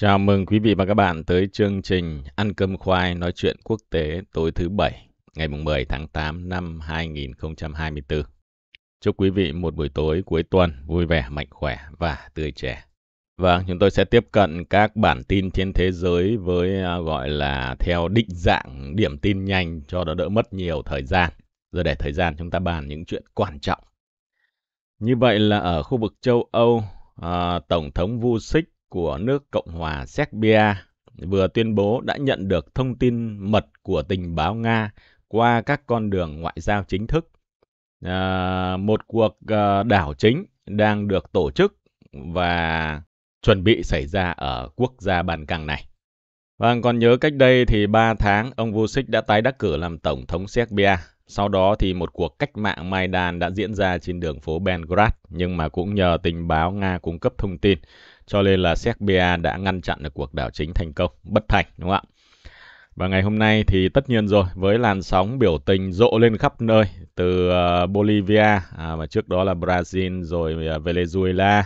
Chào mừng quý vị và các bạn tới chương trình Ăn cơm khoai nói chuyện quốc tế tối thứ Bảy, ngày 10 tháng 8 năm 2024. Chúc quý vị một buổi tối cuối tuần vui vẻ, mạnh khỏe và tươi trẻ. Và vâng, chúng tôi sẽ tiếp cận các bản tin trên thế giới với à, gọi là theo định dạng điểm tin nhanh cho nó đỡ mất nhiều thời gian. Rồi để thời gian chúng ta bàn những chuyện quan trọng. Như vậy là ở khu vực châu Âu, à, Tổng thống Vucic của nước Cộng hòa Serbia vừa tuyên bố đã nhận được thông tin mật của tình báo Nga qua các con đường ngoại giao chính thức. À, một cuộc à, đảo chính đang được tổ chức và chuẩn bị xảy ra ở quốc gia Bàn Căng này. Vâng, còn nhớ cách đây thì 3 tháng ông Vucic đã tái đắc cử làm tổng thống Serbia. Sau đó thì một cuộc cách mạng Maidan đã diễn ra trên đường phố Belgrade nhưng mà cũng nhờ tình báo Nga cung cấp thông tin cho nên là Serbia đã ngăn chặn được cuộc đảo chính thành công, bất thành đúng không ạ? Và ngày hôm nay thì tất nhiên rồi, với làn sóng biểu tình rộ lên khắp nơi từ ờ, Bolivia à, mà trước đó là Brazil rồi à, Venezuela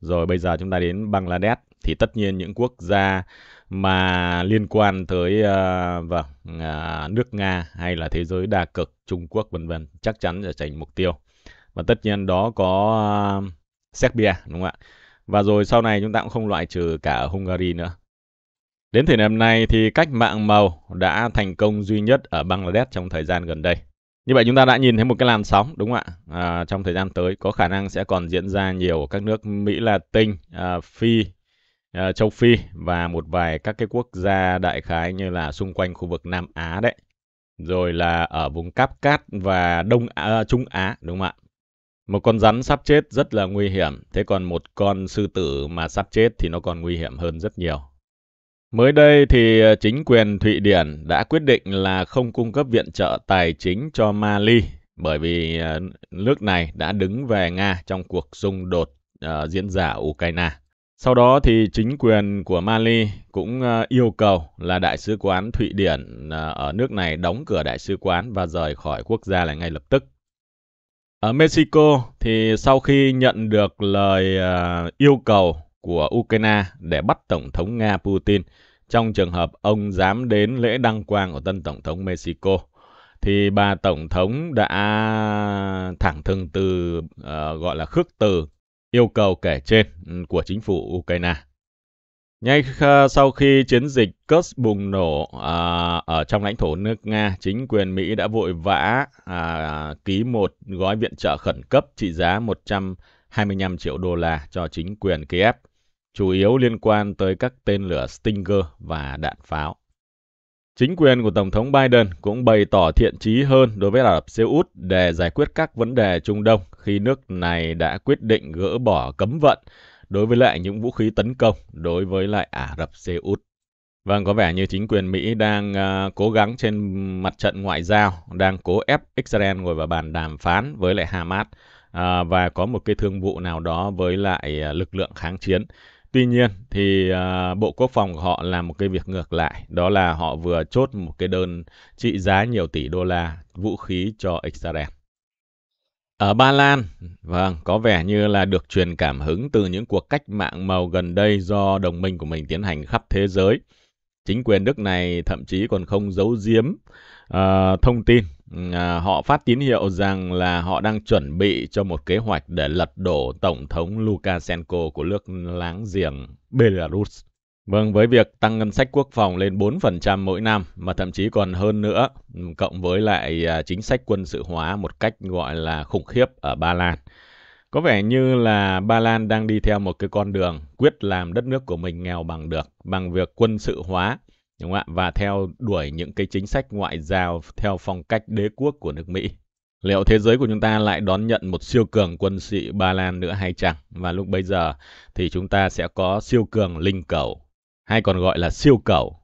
rồi bây giờ chúng ta đến Bangladesh thì tất nhiên những quốc gia mà liên quan tới uh, vâng uh, nước Nga hay là thế giới đa cực Trung Quốc vân vân chắc chắn sẽ thành mục tiêu và tất nhiên đó có uh, à, Serbia đúng không ạ và rồi sau này chúng ta cũng không loại trừ cả Hungary nữa. Đến thời điểm này thì cách mạng màu đã thành công duy nhất ở Bangladesh trong thời gian gần đây. Như vậy chúng ta đã nhìn thấy một cái làn sóng đúng không ạ? À, trong thời gian tới có khả năng sẽ còn diễn ra nhiều các nước Mỹ Latin, à, Phi, à, châu Phi và một vài các cái quốc gia đại khái như là xung quanh khu vực Nam Á đấy. Rồi là ở vùng Cáp Cát và Đông Á, Trung Á đúng không ạ? Một con rắn sắp chết rất là nguy hiểm, thế còn một con sư tử mà sắp chết thì nó còn nguy hiểm hơn rất nhiều. Mới đây thì ờ, chính quyền Thụy Điển đã quyết định là không cung cấp viện trợ tài chính cho Mali bởi vì ờ, nước này đã đứng về Nga trong cuộc xung đột uh, diễn ra ở Ukraine. Sau đó thì chính quyền của Mali cũng uh, yêu cầu là đại sứ quán Thụy Điển uh, ở nước này đóng cửa đại sứ quán và rời khỏi quốc gia này ngay lập tức. Ở Mexico thì sau khi nhận được lời à, yêu cầu của Ukraine để bắt Tổng thống Nga Putin trong trường hợp ông dám đến lễ đăng quang của tân Tổng thống Mexico thì bà Tổng thống đã thẳng thừng từ ờ, gọi là khước từ yêu cầu kể trên của chính phủ Ukraine. Ngay sau khi chiến dịch Kursk bùng nổ à, ở trong lãnh thổ nước Nga, chính quyền Mỹ đã vội vã à, ký một gói viện trợ khẩn cấp trị giá 125 triệu đô la cho chính quyền Kiev, chủ yếu liên quan tới các tên lửa Stinger và đạn pháo. Chính quyền của Tổng thống Biden cũng bày tỏ thiện chí hơn đối với Ả Rập Xê Út để giải quyết các vấn đề Trung Đông khi nước này đã quyết định gỡ bỏ cấm vận đối với lại những vũ khí tấn công đối với lại Ả à, Rập Xê Út. Vâng, có vẻ như chính quyền Mỹ đang uh, cố gắng trên mặt trận ngoại giao, đang cố ép Israel ngồi vào bàn đàm phán với lại Hamas uh, và có một cái thương vụ nào đó với lại uh, lực lượng kháng chiến. Tuy nhiên thì uh, Bộ Quốc phòng của họ làm một cái việc ngược lại, đó là họ vừa chốt một cái đơn trị giá nhiều tỷ đô la vũ khí cho Israel. Ở Ba Lan, vâng, có vẻ như là được truyền cảm hứng từ những cuộc cách mạng màu gần đây do đồng minh của mình tiến hành khắp thế giới. Chính quyền nước này thậm chí còn không giấu giếm uh, thông tin. Uh, họ phát tín hiệu rằng là họ đang chuẩn bị cho một kế hoạch để lật đổ Tổng thống Lukashenko của nước láng giềng Belarus. Vâng, với việc tăng ngân sách quốc phòng lên 4% mỗi năm mà thậm chí còn hơn nữa, cộng với lại à, chính sách quân sự hóa một cách gọi là khủng khiếp ở Ba Lan. Có vẻ như là Ba Lan đang đi theo một cái con đường quyết làm đất nước của mình nghèo bằng được bằng việc quân sự hóa đúng không ạ? Và theo đuổi những cái chính sách ngoại giao theo phong cách đế quốc của nước Mỹ. Liệu thế giới của chúng ta lại đón nhận một siêu cường quân sự Ba Lan nữa hay chẳng? Và lúc bây giờ thì chúng ta sẽ có siêu cường linh cầu hay còn gọi là siêu cầu.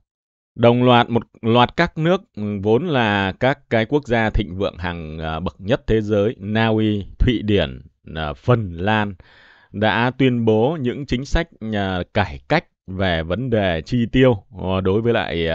Đồng loạt một loạt các nước vốn là các cái quốc gia thịnh vượng hàng à, bậc nhất thế giới, Na Uy, Thụy Điển, à, Phần Lan đã tuyên bố những chính sách à, cải cách về vấn đề chi tiêu đối với lại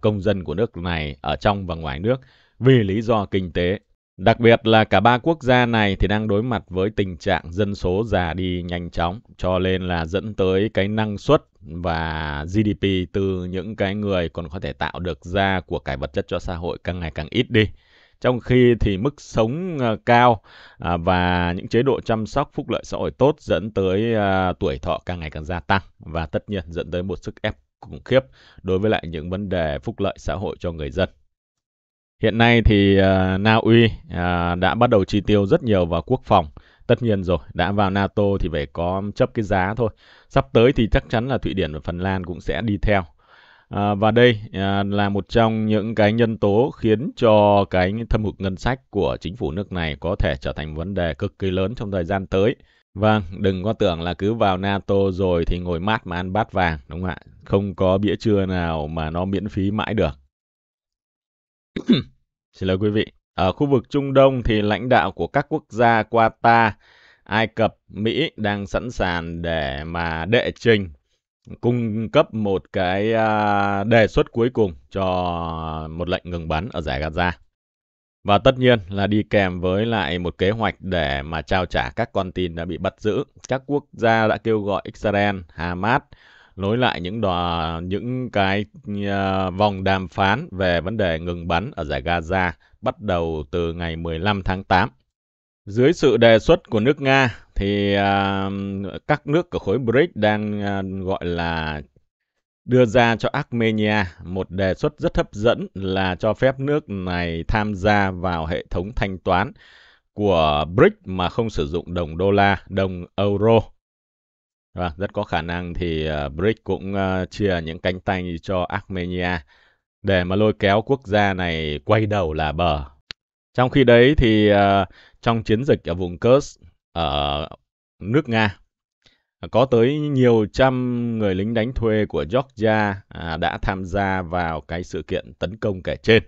công dân của nước này ở trong và ngoài nước vì lý do kinh tế Đặc biệt là cả ba quốc gia này thì đang đối mặt với tình trạng dân số già đi nhanh chóng, cho nên là dẫn tới cái năng suất và GDP từ những cái người còn có thể tạo được ra của cải vật chất cho xã hội càng ngày càng ít đi. Trong khi thì mức sống ờ, cao à, và những chế độ chăm sóc phúc lợi xã hội tốt dẫn tới à, tuổi thọ càng ngày càng gia tăng và tất nhiên dẫn tới một sức ép khủng khiếp đối với lại những vấn đề phúc lợi xã hội cho người dân. Hiện nay thì uh, Na Uy uh, đã bắt đầu chi tiêu rất nhiều vào quốc phòng. Tất nhiên rồi, đã vào NATO thì phải có chấp cái giá thôi. Sắp tới thì chắc chắn là Thụy Điển và Phần Lan cũng sẽ đi theo. À, và đây à, là một trong những cái nhân tố khiến cho cái thâm hụt ngân sách của chính phủ nước này có thể trở thành vấn đề cực kỳ lớn trong thời gian tới. Vâng, đừng có tưởng là cứ vào NATO rồi thì ngồi mát mà ăn bát vàng, đúng không ạ? Không có bữa trưa nào mà nó miễn phí mãi được. Xin lỗi quý vị. Ở khu vực Trung Đông thì lãnh đạo của các quốc gia Qatar, Ai Cập, Mỹ đang sẵn sàng để mà đệ trình cung cấp một cái à, đề xuất cuối cùng cho một lệnh ngừng bắn ở giải Gaza. Và tất nhiên là đi kèm với lại một kế hoạch để mà trao trả các con tin đã bị bắt giữ. Các quốc gia đã kêu gọi Israel, Hamas, nối lại những đò, những cái uh, vòng đàm phán về vấn đề ngừng bắn ở giải Gaza bắt đầu từ ngày 15 tháng 8. Dưới sự đề xuất của nước Nga thì uh, các nước của khối BRICS đang uh, gọi là đưa ra cho Armenia một đề xuất rất hấp dẫn là cho phép nước này tham gia vào hệ thống thanh toán của BRICS mà không sử dụng đồng đô la, đồng euro. Và vâng, rất có khả năng thì ờ, BRICS cũng ờ, chia những cánh tay cho Armenia để mà lôi kéo quốc gia này quay đầu là bờ. Trong khi đấy thì ờ, trong chiến dịch ở vùng Kursk ở nước Nga có tới nhiều trăm người lính đánh thuê của Georgia à, đã tham gia vào cái sự kiện tấn công kể trên.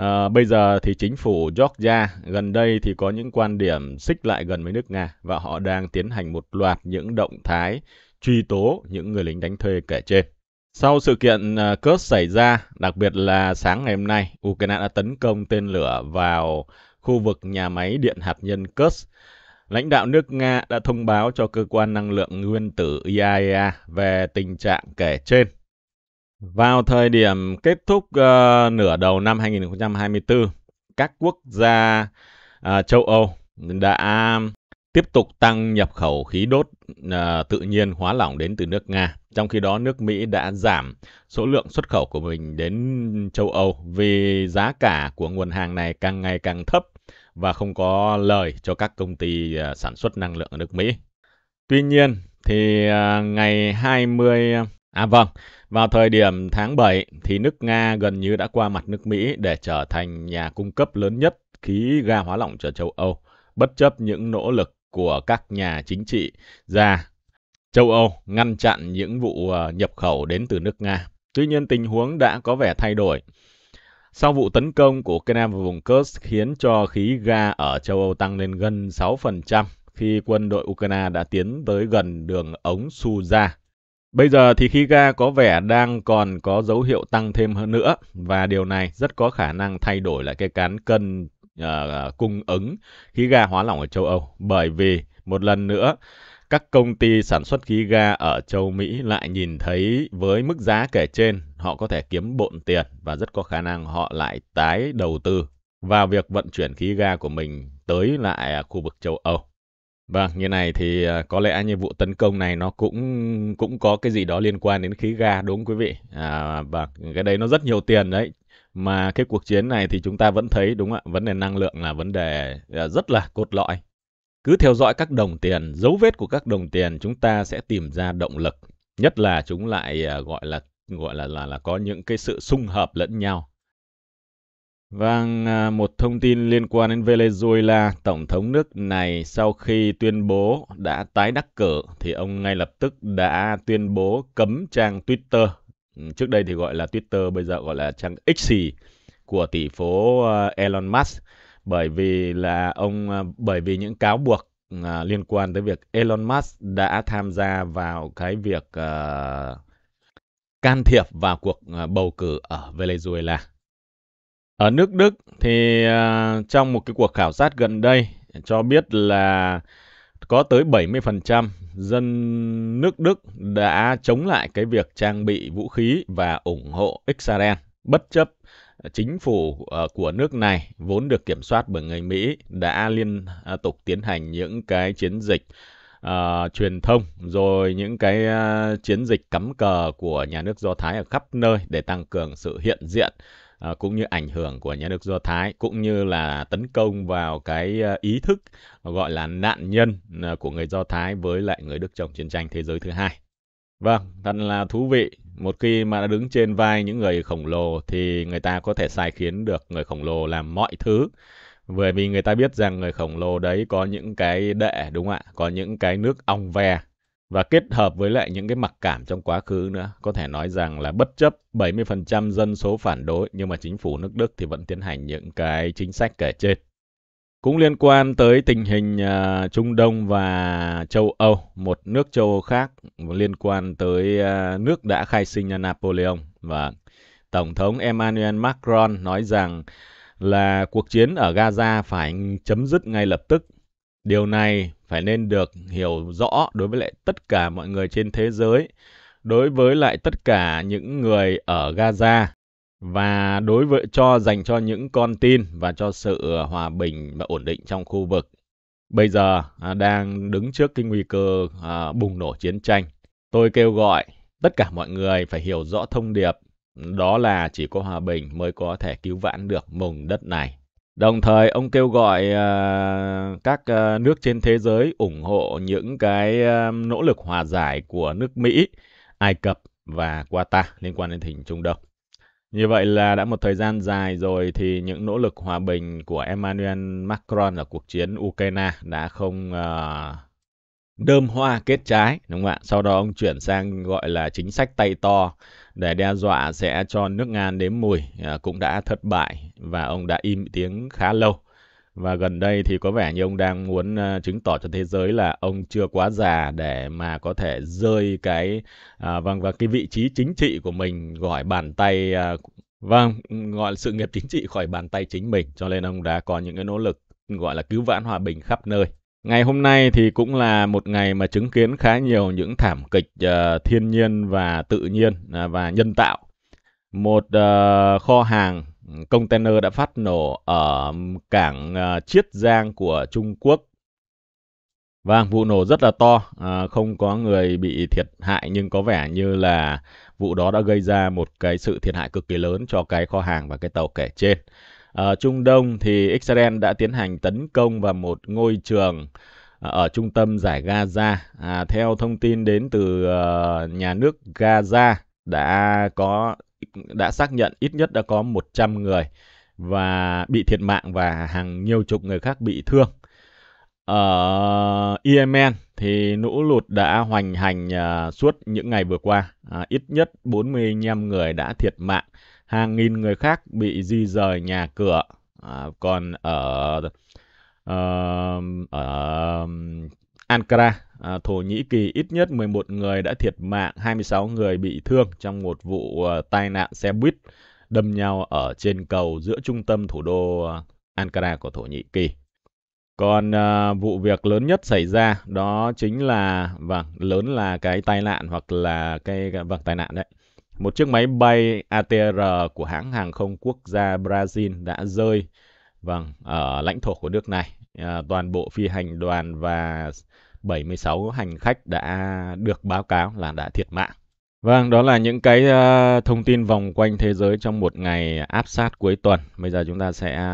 À, bây giờ thì chính phủ Georgia gần đây thì có những quan điểm xích lại gần với nước Nga và họ đang tiến hành một loạt những động thái truy tố những người lính đánh thuê kể trên. Sau sự kiện Kursk ờ, xảy ra, đặc biệt là sáng ngày hôm nay, Ukraine đã tấn công tên lửa vào khu vực nhà máy điện hạt nhân Kurs. Lãnh đạo nước Nga đã thông báo cho cơ quan năng lượng nguyên tử IAEA e về tình trạng kể trên vào thời điểm kết thúc uh, nửa đầu năm 2024, các quốc gia uh, châu Âu đã tiếp tục tăng nhập khẩu khí đốt uh, tự nhiên hóa lỏng đến từ nước Nga. Trong khi đó, nước Mỹ đã giảm số lượng xuất khẩu của mình đến châu Âu vì giá cả của nguồn hàng này càng ngày càng thấp và không có lời cho các công ty uh, sản xuất năng lượng ở nước Mỹ. Tuy nhiên, thì uh, ngày 20 À vâng, vào thời điểm tháng 7 thì nước Nga gần như đã qua mặt nước Mỹ để trở thành nhà cung cấp lớn nhất khí ga hóa lỏng cho châu Âu, bất chấp những nỗ lực của các nhà chính trị gia châu Âu ngăn chặn những vụ ờ, nhập khẩu đến từ nước Nga. Tuy nhiên tình huống đã có vẻ thay đổi. Sau vụ tấn công của Ukraine vào vùng Kursk khiến cho khí ga ở châu Âu tăng lên gần 6% khi quân đội Ukraine đã tiến tới gần đường ống Suza Bây giờ thì khí ga có vẻ đang còn có dấu hiệu tăng thêm hơn nữa và điều này rất có khả năng thay đổi lại cái cán cân uh, cung ứng khí ga hóa lỏng ở châu Âu bởi vì một lần nữa các công ty sản xuất khí ga ở châu Mỹ lại nhìn thấy với mức giá kể trên họ có thể kiếm bộn tiền và rất có khả năng họ lại tái đầu tư vào việc vận chuyển khí ga của mình tới lại à, khu vực châu Âu. Vâng, như này thì à, có lẽ như vụ tấn công này nó cũng cũng có cái gì đó liên quan đến khí ga đúng không quý vị? À, và vâng, cái đấy nó rất nhiều tiền đấy. Mà cái cuộc chiến này thì chúng ta vẫn thấy đúng không ạ? Vấn đề năng lượng là vấn đề à, rất là cốt lõi. Cứ theo dõi các đồng tiền, dấu vết của các đồng tiền chúng ta sẽ tìm ra động lực. Nhất là chúng lại à, gọi là gọi là là là có những cái sự xung hợp lẫn nhau Vâng, à, một thông tin liên quan đến Venezuela, tổng thống nước này sau khi tuyên bố đã tái đắc cử thì ông ngay lập tức đã tuyên bố cấm trang Twitter. Ừ, trước đây thì gọi là Twitter, bây giờ gọi là trang X của tỷ phú à, Elon Musk bởi vì là ông à, bởi vì những cáo buộc liên quan tới việc Elon Musk đã tham gia vào cái việc uh, can thiệp vào cuộc bầu cử ở Venezuela. Ở nước Đức thì à, trong một cái cuộc khảo sát gần đây cho biết là có tới 70% dân nước Đức đã chống lại cái việc trang bị vũ khí và ủng hộ Israel bất chấp chính phủ à, của nước này vốn được kiểm soát bởi người Mỹ đã liên à, tục tiến hành những cái chiến dịch uh, truyền thông rồi những cái chiến dịch cắm cờ của nhà nước Do Thái ở khắp nơi để tăng cường sự hiện diện Ờ, cũng như ảnh hưởng của nhà nước Do Thái cũng như là tấn công vào cái ờ, ý thức gọi là nạn nhân ờ, của người Do Thái với lại người Đức trong chiến tranh thế giới thứ hai. Vâng, thật là thú vị. Một khi mà đã đứng trên vai những người khổng lồ thì người ta có thể sai khiến được người khổng lồ làm mọi thứ. Bởi vì người ta biết rằng người khổng lồ đấy có những cái đệ đúng không ạ? Có những cái nước ong ve và kết hợp với lại những cái mặc cảm trong quá khứ nữa, có thể nói rằng là bất chấp 70% dân số phản đối nhưng mà chính phủ nước Đức thì vẫn tiến hành những cái chính sách kể trên. Cũng liên quan tới tình hình uh, Trung Đông và châu Âu, một nước châu Âu khác liên quan tới uh, nước đã khai sinh ra Napoleon và Tổng thống Emmanuel Macron nói rằng là cuộc chiến ở Gaza phải chấm dứt ngay lập tức Điều này phải nên được hiểu rõ đối với lại tất cả mọi người trên thế giới, đối với lại tất cả những người ở Gaza và đối với cho dành cho những con tin và cho sự ờ, hòa bình và ổn định trong khu vực. Bây giờ à, đang đứng trước cái nguy cơ à, bùng nổ chiến tranh. Tôi kêu gọi tất cả mọi người phải hiểu rõ thông điệp đó là chỉ có hòa bình mới có thể cứu vãn được mùng đất này. Đồng thời ông kêu gọi uh, các uh, nước trên thế giới ủng hộ những cái uh, nỗ lực hòa giải của nước Mỹ, Ai Cập và Qatar liên quan đến tình Trung Đông. Như vậy là đã một thời gian dài rồi thì những nỗ lực hòa bình của Emmanuel Macron ở cuộc chiến Ukraine đã không uh, đơm hoa kết trái đúng không ạ? Sau đó ông chuyển sang gọi là chính sách tay to để đe dọa sẽ cho nước Nga nếm mùi à, cũng đã thất bại và ông đã im tiếng khá lâu. Và gần đây thì có vẻ như ông đang muốn à, chứng tỏ cho thế giới là ông chưa quá già để mà có thể rơi cái à, vâng và cái vị trí chính trị của mình gọi bàn tay vâng gọi sự nghiệp chính trị khỏi bàn tay chính mình cho nên ông đã có những cái nỗ lực gọi là cứu vãn hòa bình khắp nơi Ngày hôm nay thì cũng là một ngày mà chứng kiến khá nhiều những thảm kịch uh, thiên nhiên và tự nhiên uh, và nhân tạo. Một uh, kho hàng ừ, container đã phát nổ ở cảng uh, Chiết Giang của Trung Quốc. và vâng, vụ nổ rất là to, uh, không có người bị thiệt hại nhưng có vẻ như là vụ đó đã gây ra một cái sự thiệt hại cực kỳ lớn cho cái kho hàng và cái tàu kể trên. Ở ờ, Trung Đông thì Israel đã tiến hành tấn công vào một ngôi trường ờ, ở trung tâm giải Gaza. À, theo thông tin đến từ ờ, nhà nước Gaza đã có đã xác nhận ít nhất đã có 100 người và bị thiệt mạng và hàng nhiều chục người khác bị thương. Ở Yemen thì lũ lụt đã hoành hành suốt những ngày vừa qua, uh, ít nhất 45 người đã thiệt mạng hàng nghìn người khác bị di rời nhà cửa. À, còn ở uh, ở Ankara, à, Thổ Nhĩ Kỳ ít nhất 11 người đã thiệt mạng, 26 người bị thương trong một vụ uh, tai nạn xe buýt đâm nhau ở trên cầu giữa trung tâm thủ đô Ankara của Thổ Nhĩ Kỳ. Còn uh, vụ việc lớn nhất xảy ra đó chính là vâng, lớn là cái tai nạn hoặc là cái vâng tai nạn đấy một chiếc máy bay ATR của hãng hàng không quốc gia Brazil đã rơi vâng ở lãnh thổ của nước này. À, toàn bộ phi hành đoàn và 76 hành khách đã được báo cáo là đã thiệt mạng. Vâng, đó là những cái uh, thông tin vòng quanh thế giới trong một ngày áp sát cuối tuần. Bây giờ chúng ta sẽ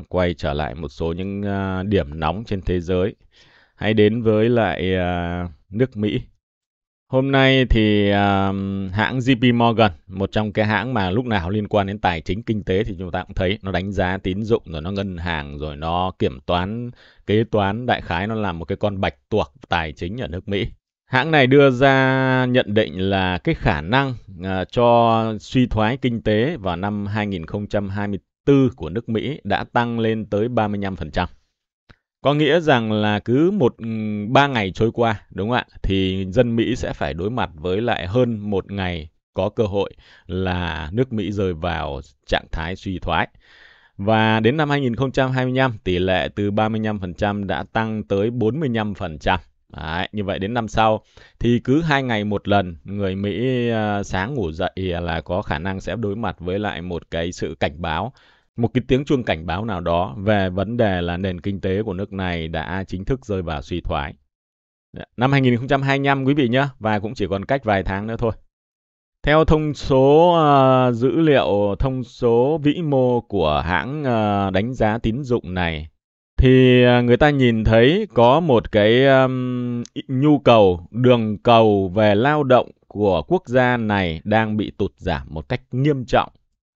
uh, quay trở lại một số những uh, điểm nóng trên thế giới. Hãy đến với lại uh, nước Mỹ. Hôm nay thì uh, hãng JP Morgan, một trong cái hãng mà lúc nào liên quan đến tài chính kinh tế thì chúng ta cũng thấy nó đánh giá tín dụng rồi nó ngân hàng rồi nó kiểm toán kế toán đại khái nó là một cái con bạch tuộc tài chính ở nước Mỹ. Hãng này đưa ra nhận định là cái khả năng uh, cho suy thoái kinh tế vào năm 2024 của nước Mỹ đã tăng lên tới 35%. Có nghĩa rằng là cứ một ừ, ba ngày trôi qua, đúng không ạ? Thì dân Mỹ sẽ phải đối mặt với lại hơn một ngày có cơ hội là nước Mỹ rơi vào trạng thái suy thoái. Và đến năm 2025, tỷ lệ từ 35% đã tăng tới 45%. Đấy, như vậy đến năm sau thì cứ hai ngày một lần người Mỹ ờ, sáng ngủ dậy là có khả năng sẽ đối mặt với lại một cái sự cảnh báo một cái tiếng chuông cảnh báo nào đó về vấn đề là nền kinh tế của nước này đã chính thức rơi vào suy thoái. Dạ, năm 2025 quý vị nhé, và cũng chỉ còn cách vài tháng nữa thôi. Theo thông số uh, dữ liệu thông số vĩ mô của hãng uh, đánh giá tín dụng này thì ờ, người ta nhìn thấy có một cái um, nhu cầu đường cầu về lao động của quốc gia này đang bị tụt giảm một cách nghiêm trọng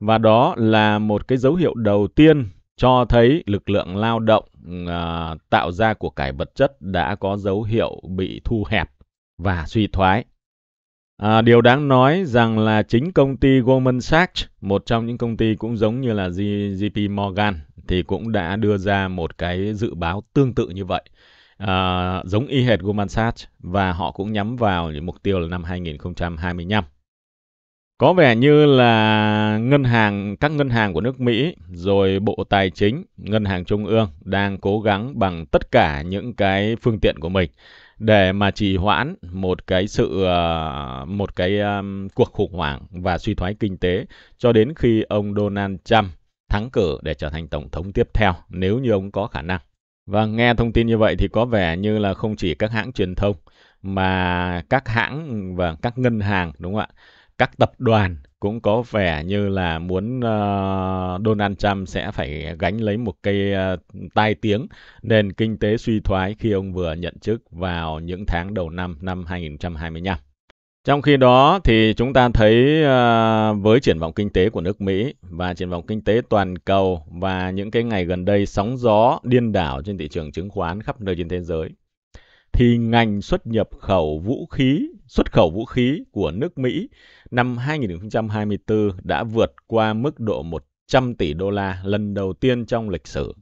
và đó là một cái dấu hiệu đầu tiên cho thấy lực lượng lao động à, tạo ra của cải vật chất đã có dấu hiệu bị thu hẹp và suy thoái. À, điều đáng nói rằng là chính công ty Goldman Sachs, một trong những công ty cũng giống như là JP Morgan, thì cũng đã đưa ra một cái dự báo tương tự như vậy, à, giống y hệt Goldman Sachs và họ cũng nhắm vào những mục tiêu là năm 2025. Có vẻ như là ngân hàng, các ngân hàng của nước Mỹ, rồi Bộ Tài chính, Ngân hàng Trung ương đang cố gắng bằng tất cả những cái phương tiện của mình để mà trì hoãn một cái sự ờ, một cái cuộc khủng hoảng và suy thoái kinh tế cho đến khi ông Donald Trump thắng cử để trở thành tổng thống tiếp theo nếu như ông có khả năng. Và vâng, nghe thông tin như vậy thì có vẻ như là không chỉ các hãng truyền thông mà các hãng và vâng, các ngân hàng đúng không ạ? các tập đoàn cũng có vẻ như là muốn uh, Donald Trump sẽ phải gánh lấy một cây uh, ờ, tai tiếng nền kinh tế suy thoái khi ông vừa nhận chức vào những tháng đầu năm năm 2025. Trong khi đó thì chúng ta thấy uh, với triển vọng kinh tế của nước Mỹ và triển vọng kinh tế toàn cầu và những cái ngày gần đây sóng gió điên đảo trên thị trường chứng khoán khắp nơi trên thế giới thì ngành xuất nhập khẩu vũ khí, xuất khẩu vũ khí của nước Mỹ năm 2024 đã vượt qua mức độ 100 tỷ đô la lần đầu tiên trong lịch sử.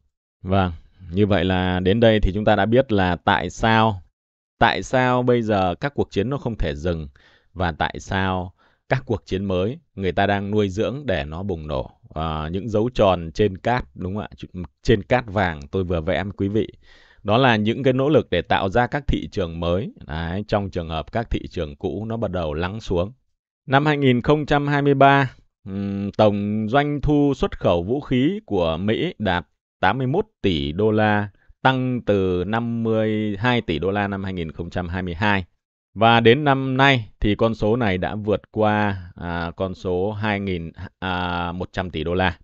Vâng, như vậy là đến đây thì chúng ta đã biết là tại sao tại sao bây giờ các cuộc chiến nó không thể dừng và tại sao các cuộc chiến mới người ta đang nuôi dưỡng để nó bùng nổ à, những dấu tròn trên cát đúng không ạ trên cát vàng tôi vừa vẽ quý vị đó là những cái nỗ lực để tạo ra các thị trường mới Đấy, trong trường hợp các thị trường cũ nó bắt đầu lắng xuống. Năm 2023, tổng doanh thu xuất khẩu vũ khí của Mỹ đạt 81 tỷ đô la, tăng từ 52 tỷ đô la năm 2022. Và đến năm nay thì con số này đã vượt qua à, con số 2.100 à, tỷ đô la.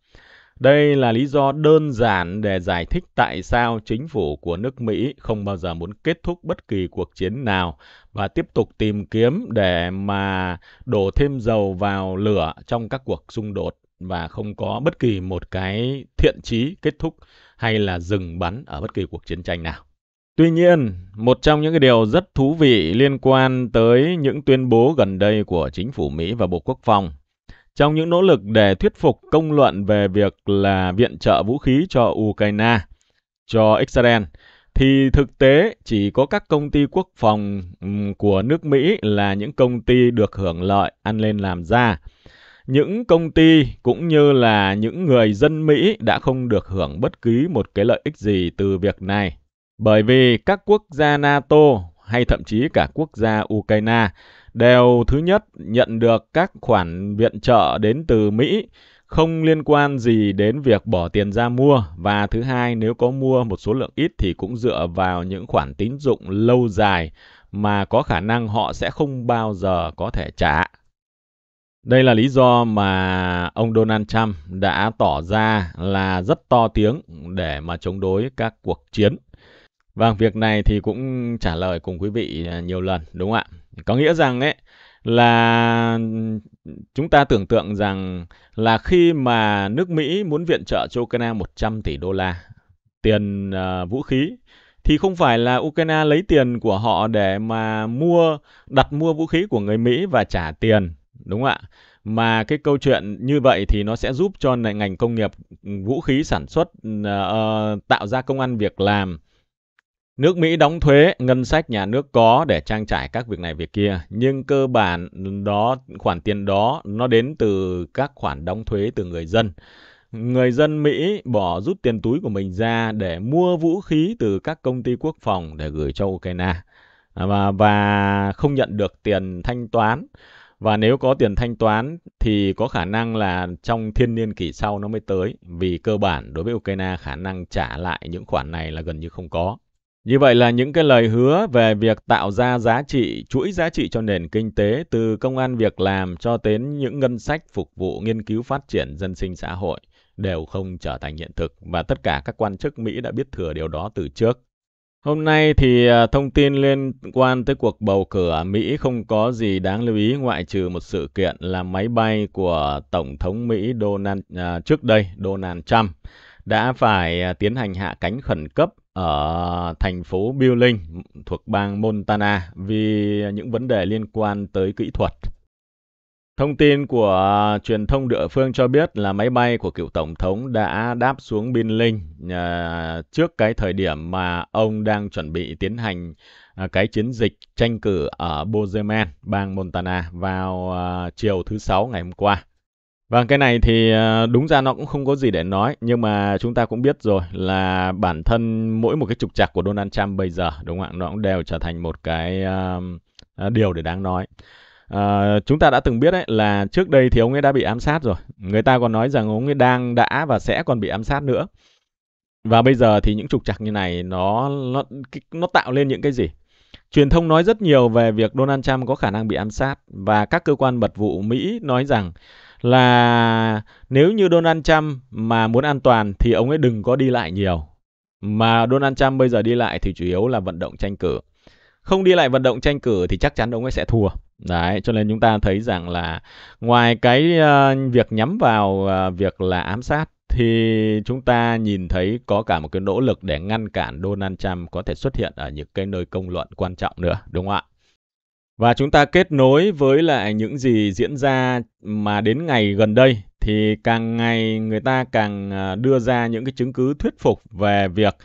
Đây là lý do đơn giản để giải thích tại sao chính phủ của nước Mỹ không bao giờ muốn kết thúc bất kỳ cuộc chiến nào và tiếp tục tìm kiếm để mà đổ thêm dầu vào lửa trong các cuộc xung đột và không có bất kỳ một cái thiện chí kết thúc hay là dừng bắn ở bất kỳ cuộc chiến tranh nào. Tuy nhiên, một trong những cái điều rất thú vị liên quan tới những tuyên bố gần đây của chính phủ Mỹ và Bộ Quốc phòng trong những nỗ lực để thuyết phục công luận về việc là viện trợ vũ khí cho Ukraine, cho Israel, thì thực tế chỉ có các công ty quốc phòng của nước Mỹ là những công ty được hưởng lợi ăn lên làm ra. Những công ty cũng như là những người dân Mỹ đã không được hưởng bất cứ một cái lợi ích gì từ việc này. Bởi vì các quốc gia NATO hay thậm chí cả quốc gia Ukraine đều thứ nhất nhận được các khoản viện trợ đến từ Mỹ không liên quan gì đến việc bỏ tiền ra mua và thứ hai nếu có mua một số lượng ít thì cũng dựa vào những khoản tín dụng lâu dài mà có khả năng họ sẽ không bao giờ có thể trả. Đây là lý do mà ông Donald Trump đã tỏ ra là rất to tiếng để mà chống đối các cuộc chiến. Vâng, việc này thì cũng trả lời cùng quý vị à, nhiều lần đúng không ạ? Có nghĩa rằng ấy là chúng ta tưởng tượng rằng là khi mà nước Mỹ muốn viện trợ cho Ukraine 100 tỷ đô la tiền uh, vũ khí thì không phải là Ukraine lấy tiền của họ để mà mua đặt mua vũ khí của người Mỹ và trả tiền đúng không ạ? Mà cái câu chuyện như vậy thì nó sẽ giúp cho ngành công nghiệp vũ khí sản xuất uh, tạo ra công ăn việc làm Nước Mỹ đóng thuế, ngân sách nhà nước có để trang trải các việc này việc kia, nhưng cơ bản đó khoản tiền đó nó đến từ các khoản đóng thuế từ người dân. Người dân Mỹ bỏ rút tiền túi của mình ra để mua vũ khí từ các công ty quốc phòng để gửi cho Ukraine và và không nhận được tiền thanh toán và nếu có tiền thanh toán thì có khả năng là trong thiên niên kỷ sau nó mới tới vì cơ bản đối với Ukraine khả năng trả lại những khoản này là gần như không có. Như vậy là những cái lời hứa về việc tạo ra giá trị, chuỗi giá trị cho nền kinh tế từ công an việc làm cho đến những ngân sách phục vụ nghiên cứu phát triển dân sinh xã hội đều không trở thành hiện thực và tất cả các quan chức Mỹ đã biết thừa điều đó từ trước. Hôm nay thì à, thông tin liên quan tới cuộc bầu cử ở Mỹ không có gì đáng lưu ý ngoại trừ một sự kiện là máy bay của Tổng thống Mỹ Donald à, trước đây Donald Trump đã phải à, tiến hành hạ cánh khẩn cấp ở thành phố Billings thuộc bang Montana vì những vấn đề liên quan tới kỹ thuật. Thông tin của truyền thông địa phương cho biết là máy bay của cựu tổng thống đã đáp xuống Billings à, trước cái thời điểm mà ông đang chuẩn bị tiến hành à, cái chiến dịch tranh cử ở Bozeman, bang Montana vào chiều thứ sáu ngày hôm qua. Vâng, cái này thì ờ, đúng ra nó cũng không có gì để nói, nhưng mà chúng ta cũng biết rồi là bản thân mỗi một cái trục trặc của Donald Trump bây giờ, đúng không ạ? Nó cũng đều trở thành một cái uh, điều để đáng nói. À, chúng ta đã từng biết đấy là trước đây thì ông ấy đã bị ám sát rồi. Người ta còn nói rằng ông ấy đang đã và sẽ còn bị ám sát nữa. Và bây giờ thì những trục trặc như này nó nó nó tạo lên những cái gì? Truyền thông nói rất nhiều về việc Donald Trump có khả năng bị ám sát và các cơ quan mật vụ Mỹ nói rằng là nếu như Donald Trump mà muốn an toàn thì ông ấy đừng có đi lại nhiều. Mà Donald Trump bây giờ đi lại thì chủ yếu là vận động tranh cử. Không đi lại vận động tranh cử thì chắc chắn ông ấy sẽ thua. Đấy, cho nên chúng ta thấy rằng là ngoài cái uh, việc nhắm vào uh, việc là ám sát thì chúng ta nhìn thấy có cả một cái nỗ lực để ngăn cản Donald Trump có thể xuất hiện ở những cái nơi công luận quan trọng nữa, đúng không ạ? và chúng ta kết nối với lại những gì diễn ra mà đến ngày gần đây thì càng ngày người ta càng à, đưa ra những cái chứng cứ thuyết phục về việc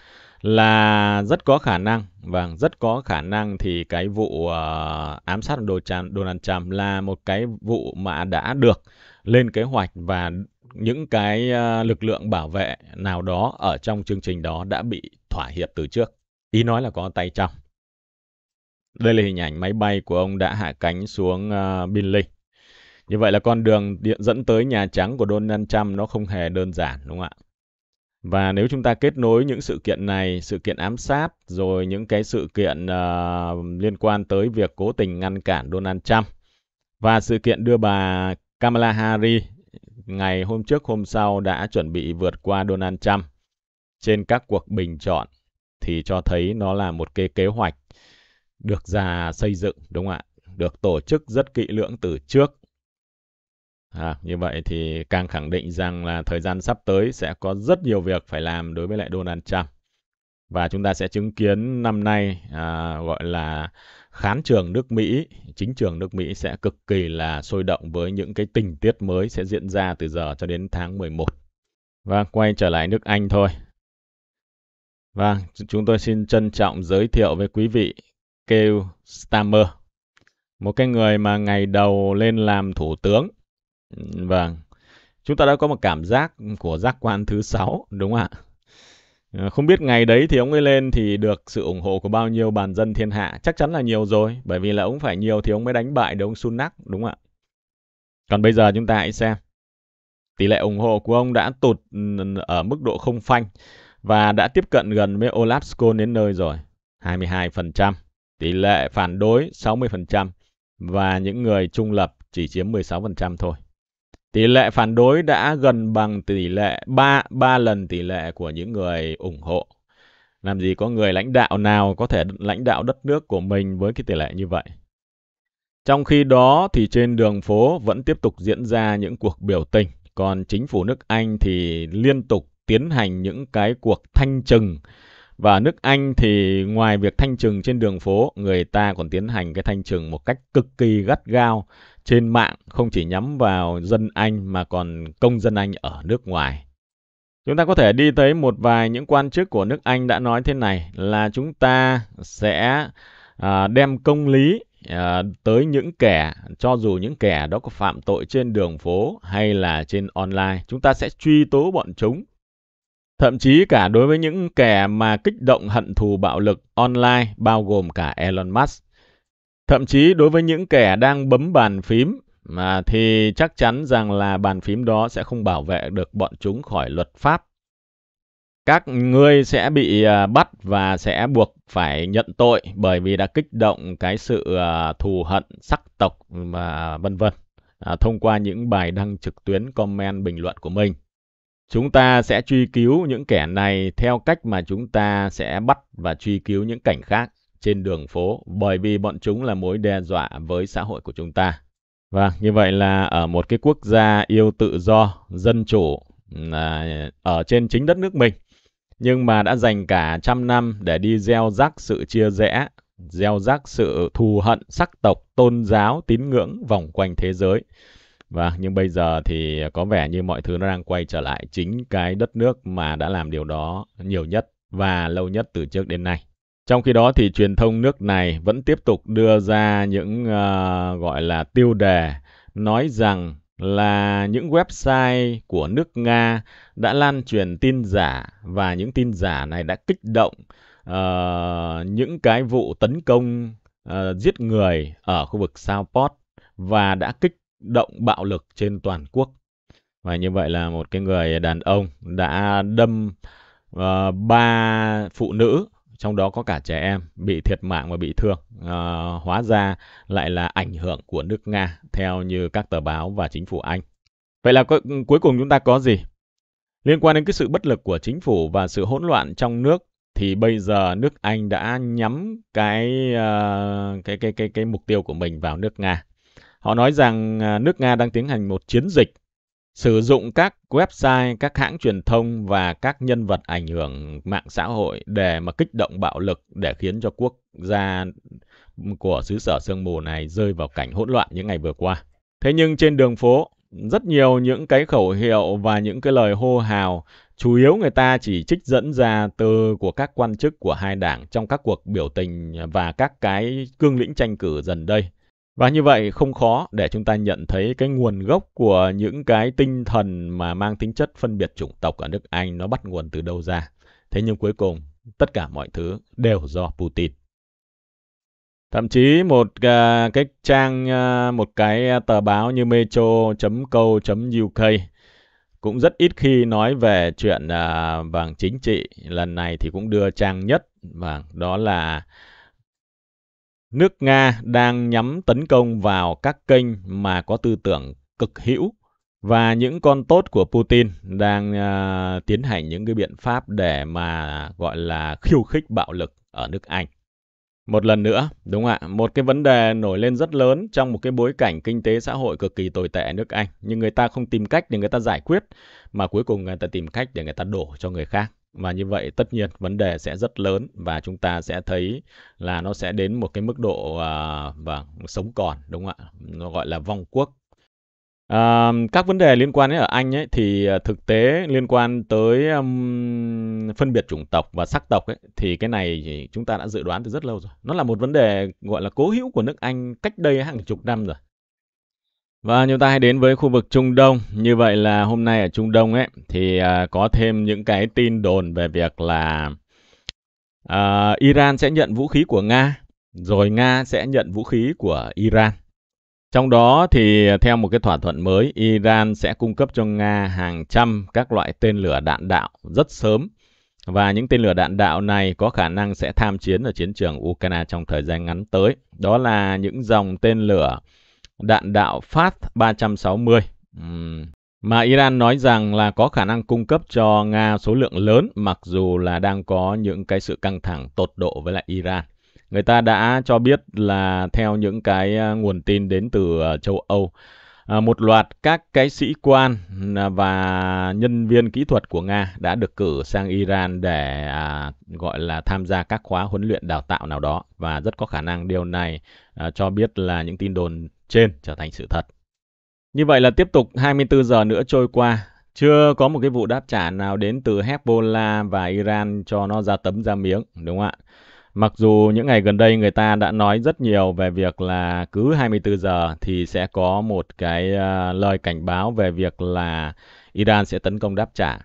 là rất có khả năng và vâng, rất có khả năng thì cái vụ uh, ám sát Donald Trump là một cái vụ mà đã được lên kế hoạch và những cái uh, lực lượng bảo vệ nào đó ở trong chương trình đó đã bị thỏa hiệp từ trước. Ý nói là có tay trong. Đây là hình ảnh máy bay của ông đã hạ cánh xuống uh, ờ, Billings. Như vậy là con đường điện dẫn tới Nhà Trắng của Donald Trump nó không hề đơn giản đúng không ạ? Và nếu chúng ta kết nối những sự kiện này, sự kiện ám sát, rồi những cái sự kiện uh, liên quan tới việc cố tình ngăn cản Donald Trump và sự kiện đưa bà Kamala Harris ngày hôm trước hôm sau đã chuẩn bị vượt qua Donald Trump trên các cuộc bình chọn thì cho thấy nó là một cái kế hoạch được già xây dựng đúng không ạ? Được tổ chức rất kỹ lưỡng từ trước. À, như vậy thì càng khẳng định rằng là thời gian sắp tới sẽ có rất nhiều việc phải làm đối với lại Donald Trump. Và chúng ta sẽ chứng kiến năm nay à, gọi là khán trường nước Mỹ, chính trường nước Mỹ sẽ cực kỳ là sôi động với những cái tình tiết mới sẽ diễn ra từ giờ cho đến tháng 11. Và vâng, quay trở lại nước Anh thôi. Và vâng, chúng tôi xin trân trọng giới thiệu với quý vị kêu Stammer, một cái người mà ngày đầu lên làm thủ tướng. Vâng, chúng ta đã có một cảm giác của giác quan thứ sáu, đúng không ạ? Ờ, không biết ngày đấy thì ông ấy lên thì được sự ủng hộ của bao nhiêu bàn dân thiên hạ, chắc chắn là nhiều rồi, bởi vì là ông phải nhiều thì ông mới đánh bại được ông Sunak, đúng không ạ? Còn bây giờ chúng ta hãy xem. Tỷ lệ ủng hộ của ông đã tụt ừ, ở mức độ không phanh và đã tiếp cận gần với Olaf Scholz đến nơi rồi, 22% tỷ lệ phản đối 60% và những người trung lập chỉ chiếm 16% thôi. Tỷ lệ phản đối đã gần bằng tỷ lệ 3 3 lần tỷ lệ của những người ủng hộ. Làm gì có người lãnh đạo nào có thể lãnh đạo đất nước của mình với cái tỷ lệ như vậy. Trong khi đó thì trên đường phố vẫn tiếp tục diễn ra những cuộc biểu tình, còn chính phủ nước Anh thì liên tục tiến hành những cái cuộc thanh trừng và nước Anh thì ngoài việc thanh trừng trên đường phố, người ta còn tiến hành cái thanh trừng một cách cực kỳ gắt gao trên mạng, không chỉ nhắm vào dân Anh mà còn công dân Anh ở nước ngoài. Chúng ta có thể đi tới một vài những quan chức của nước Anh đã nói thế này là chúng ta sẽ à, đem công lý à, tới những kẻ cho dù những kẻ đó có phạm tội trên đường phố hay là trên online, chúng ta sẽ truy tố bọn chúng Thậm chí cả đối với những kẻ mà kích động hận thù bạo lực online bao gồm cả Elon Musk. Thậm chí đối với những kẻ đang bấm bàn phím mà thì chắc chắn rằng là bàn phím đó sẽ không bảo vệ được bọn chúng khỏi luật pháp. Các ngươi sẽ bị à, bắt và sẽ buộc phải nhận tội bởi vì đã kích động cái sự à, thù hận sắc tộc và vân vân à, thông qua những bài đăng trực tuyến comment bình luận của mình Chúng ta sẽ truy cứu những kẻ này theo cách mà chúng ta sẽ bắt và truy cứu những cảnh khác trên đường phố bởi vì bọn chúng là mối đe dọa với xã hội của chúng ta. Và vâng, như vậy là ở một cái quốc gia yêu tự do, dân chủ à, ở trên chính đất nước mình nhưng mà đã dành cả trăm năm để đi gieo rắc sự chia rẽ, gieo rắc sự thù hận sắc tộc, tôn giáo, tín ngưỡng vòng quanh thế giới. Và vâng, nhưng bây giờ thì có vẻ như mọi thứ nó đang quay trở lại chính cái đất nước mà đã làm điều đó nhiều nhất và lâu nhất từ trước đến nay. Trong khi đó thì truyền thông nước này vẫn tiếp tục đưa ra những uh, gọi là tiêu đề nói rằng là những website của nước Nga đã lan truyền tin giả và những tin giả này đã kích động uh, những cái vụ tấn công uh, giết người ở khu vực Southport và đã kích động bạo lực trên toàn quốc. Và như vậy là một cái người đàn ông đã đâm ờ, ba phụ nữ trong đó có cả trẻ em bị thiệt mạng và bị thương à, hóa ra lại là ảnh hưởng của nước nga theo như các tờ báo và chính phủ anh vậy là có, cuối cùng chúng ta có gì liên quan đến cái sự bất lực của chính phủ và sự hỗn loạn trong nước thì bây giờ nước anh đã nhắm cái uh, ờ, cái, cái cái cái cái mục tiêu của mình vào nước nga Họ nói rằng à, nước Nga đang tiến hành một chiến dịch sử dụng các website, các hãng truyền thông và các nhân vật ảnh hưởng mạng xã hội để mà kích động bạo lực để khiến cho quốc gia của xứ sở sương mù này rơi vào cảnh hỗn loạn những ngày vừa qua. Thế nhưng trên đường phố, rất nhiều những cái khẩu hiệu và những cái lời hô hào chủ yếu người ta chỉ trích dẫn ra từ của các quan chức của hai đảng trong các cuộc biểu tình và các cái cương lĩnh tranh cử dần đây và như vậy không khó để chúng ta nhận thấy cái nguồn gốc của những cái tinh thần mà mang tính chất phân biệt chủng tộc ở nước Anh nó bắt nguồn từ đâu ra. Thế nhưng cuối cùng, tất cả mọi thứ đều do Putin. Thậm chí một à, cái trang, à, một cái tờ báo như metro.co.uk cũng rất ít khi nói về chuyện à, vàng chính trị. Lần này thì cũng đưa trang nhất, và đó là Nước Nga đang nhắm tấn công vào các kênh mà có tư tưởng cực hữu và những con tốt của Putin đang uh, tiến hành những cái biện pháp để mà gọi là khiêu khích bạo lực ở nước Anh. Một lần nữa, đúng ạ, một cái vấn đề nổi lên rất lớn trong một cái bối cảnh kinh tế xã hội cực kỳ tồi tệ ở nước Anh, nhưng người ta không tìm cách để người ta giải quyết mà cuối cùng người ta tìm cách để người ta đổ cho người khác và như vậy tất nhiên vấn đề sẽ rất lớn và chúng ta sẽ thấy là nó sẽ đến một cái mức độ uh, à, và vâng, sống còn đúng không ạ nó gọi là vong quốc À, các vấn đề liên quan đến ở Anh ấy thì à, thực tế liên quan tới um, phân biệt chủng tộc và sắc tộc ấy thì cái này thì chúng ta đã dự đoán từ rất lâu rồi. Nó là một vấn đề gọi là cố hữu của nước Anh cách đây hàng chục năm rồi. Và chúng ta hãy đến với khu vực Trung Đông. Như vậy là hôm nay ở Trung Đông ấy thì à, có thêm những cái tin đồn về việc là à, Iran sẽ nhận vũ khí của Nga, rồi Nga sẽ nhận vũ khí của Iran. Trong đó thì theo một cái thỏa thuận mới, Iran sẽ cung cấp cho Nga hàng trăm các loại tên lửa đạn đạo rất sớm. Và những tên lửa đạn đạo này có khả năng sẽ tham chiến ở chiến trường Ukraine trong thời gian ngắn tới. Đó là những dòng tên lửa đạn đạo Fast-360 uhm. mà Iran nói rằng là có khả năng cung cấp cho Nga số lượng lớn mặc dù là đang có những cái sự căng thẳng tột độ với lại Iran. Người ta đã cho biết là theo những cái ờ, nguồn tin đến từ ờ, châu Âu, ờ, một loạt các cái sĩ quan và nhân viên kỹ thuật của Nga đã được cử sang Iran để à, gọi là tham gia các khóa huấn luyện đào tạo nào đó và rất có khả năng điều này cho biết là những tin đồn trên trở thành sự thật. Như vậy là tiếp tục 24 giờ nữa trôi qua, chưa có một cái vụ đáp trả nào đến từ Hezbollah và Iran cho nó ra tấm ra miếng, đúng không ạ? Mặc dù những ngày gần đây người ta đã nói rất nhiều về việc là cứ 24 giờ thì sẽ có một cái ờ, lời cảnh báo về việc là Iran sẽ tấn công đáp trả.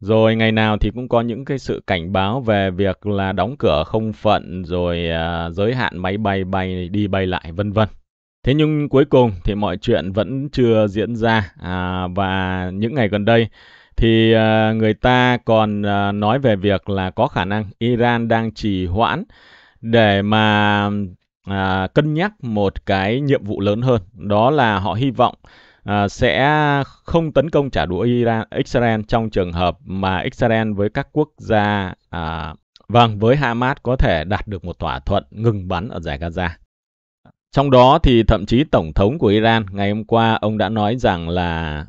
Rồi ngày nào thì cũng có những cái sự cảnh báo về việc là đóng cửa không phận rồi ờ, giới hạn máy bay bay đi bay lại vân vân, Thế nhưng cuối cùng thì mọi chuyện vẫn chưa diễn ra à, và những ngày gần đây thì à, người ta còn à, nói về việc là có khả năng Iran đang trì hoãn để mà à, cân nhắc một cái nhiệm vụ lớn hơn đó là họ hy vọng à, sẽ không tấn công trả đũa Iran Israel trong trường hợp mà Israel với các quốc gia à, vâng với Hamas có thể đạt được một thỏa thuận ngừng bắn ở giải Gaza. Trong đó thì thậm chí Tổng thống của Iran ngày hôm qua ông đã nói rằng là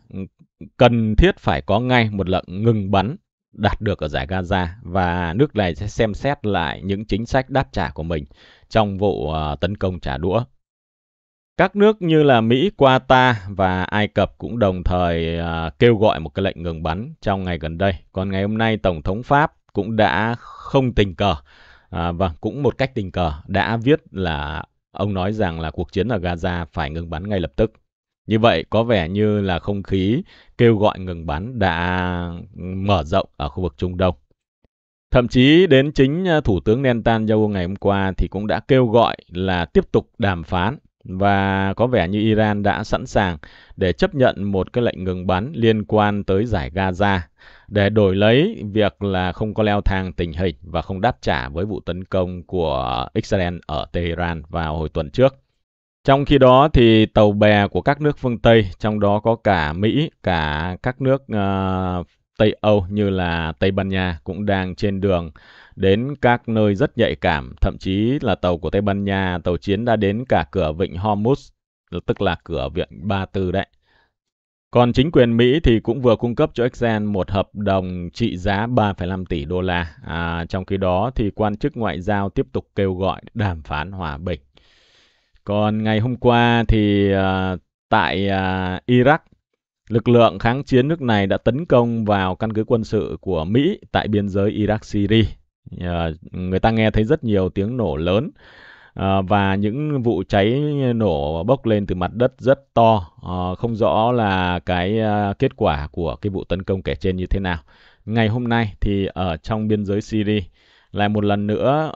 cần thiết phải có ngay một lệnh ngừng bắn đạt được ở giải Gaza và nước này sẽ xem xét lại những chính sách đáp trả của mình trong vụ ờ, tấn công trả đũa. Các nước như là Mỹ, Qatar và Ai Cập cũng đồng thời ờ, kêu gọi một cái lệnh ngừng bắn trong ngày gần đây. Còn ngày hôm nay Tổng thống Pháp cũng đã không tình cờ À, vâng, cũng một cách tình cờ đã viết là Ông nói rằng là cuộc chiến ở Gaza phải ngừng bắn ngay lập tức. Như vậy có vẻ như là không khí kêu gọi ngừng bắn đã mở rộng ở khu vực Trung Đông. Thậm chí đến chính à, Thủ tướng Netanyahu ngày hôm qua thì cũng đã kêu gọi là tiếp tục đàm phán và có vẻ như Iran đã sẵn sàng để chấp nhận một cái lệnh ngừng bắn liên quan tới giải Gaza để đổi lấy việc là không có leo thang tình hình và không đáp trả với vụ tấn công của Israel ở Tehran vào hồi tuần trước. Trong khi đó thì tàu bè của các nước phương Tây, trong đó có cả Mỹ, cả các nước uh, Tây Âu như là Tây Ban Nha cũng đang trên đường đến các nơi rất nhạy cảm, thậm chí là tàu của Tây Ban Nha, tàu chiến đã đến cả cửa vịnh Hormuz, tức là cửa vịnh Ba Tư đấy. Còn chính quyền Mỹ thì cũng vừa cung cấp cho Exxon một hợp đồng trị giá 3,5 tỷ đô la. À, trong khi đó thì quan chức ngoại giao tiếp tục kêu gọi đàm phán hòa bình. Còn ngày hôm qua thì à, tại à, Iraq, lực lượng kháng chiến nước này đã tấn công vào căn cứ quân sự của Mỹ tại biên giới Iraq-Syria. À, người ta nghe thấy rất nhiều tiếng nổ lớn Ờ, và những vụ cháy nổ bốc lên từ mặt đất rất to, ờ, không rõ là cái ờ, kết quả của cái vụ tấn công kể trên như thế nào. Ngày hôm nay thì ở trong biên giới Syria lại một lần nữa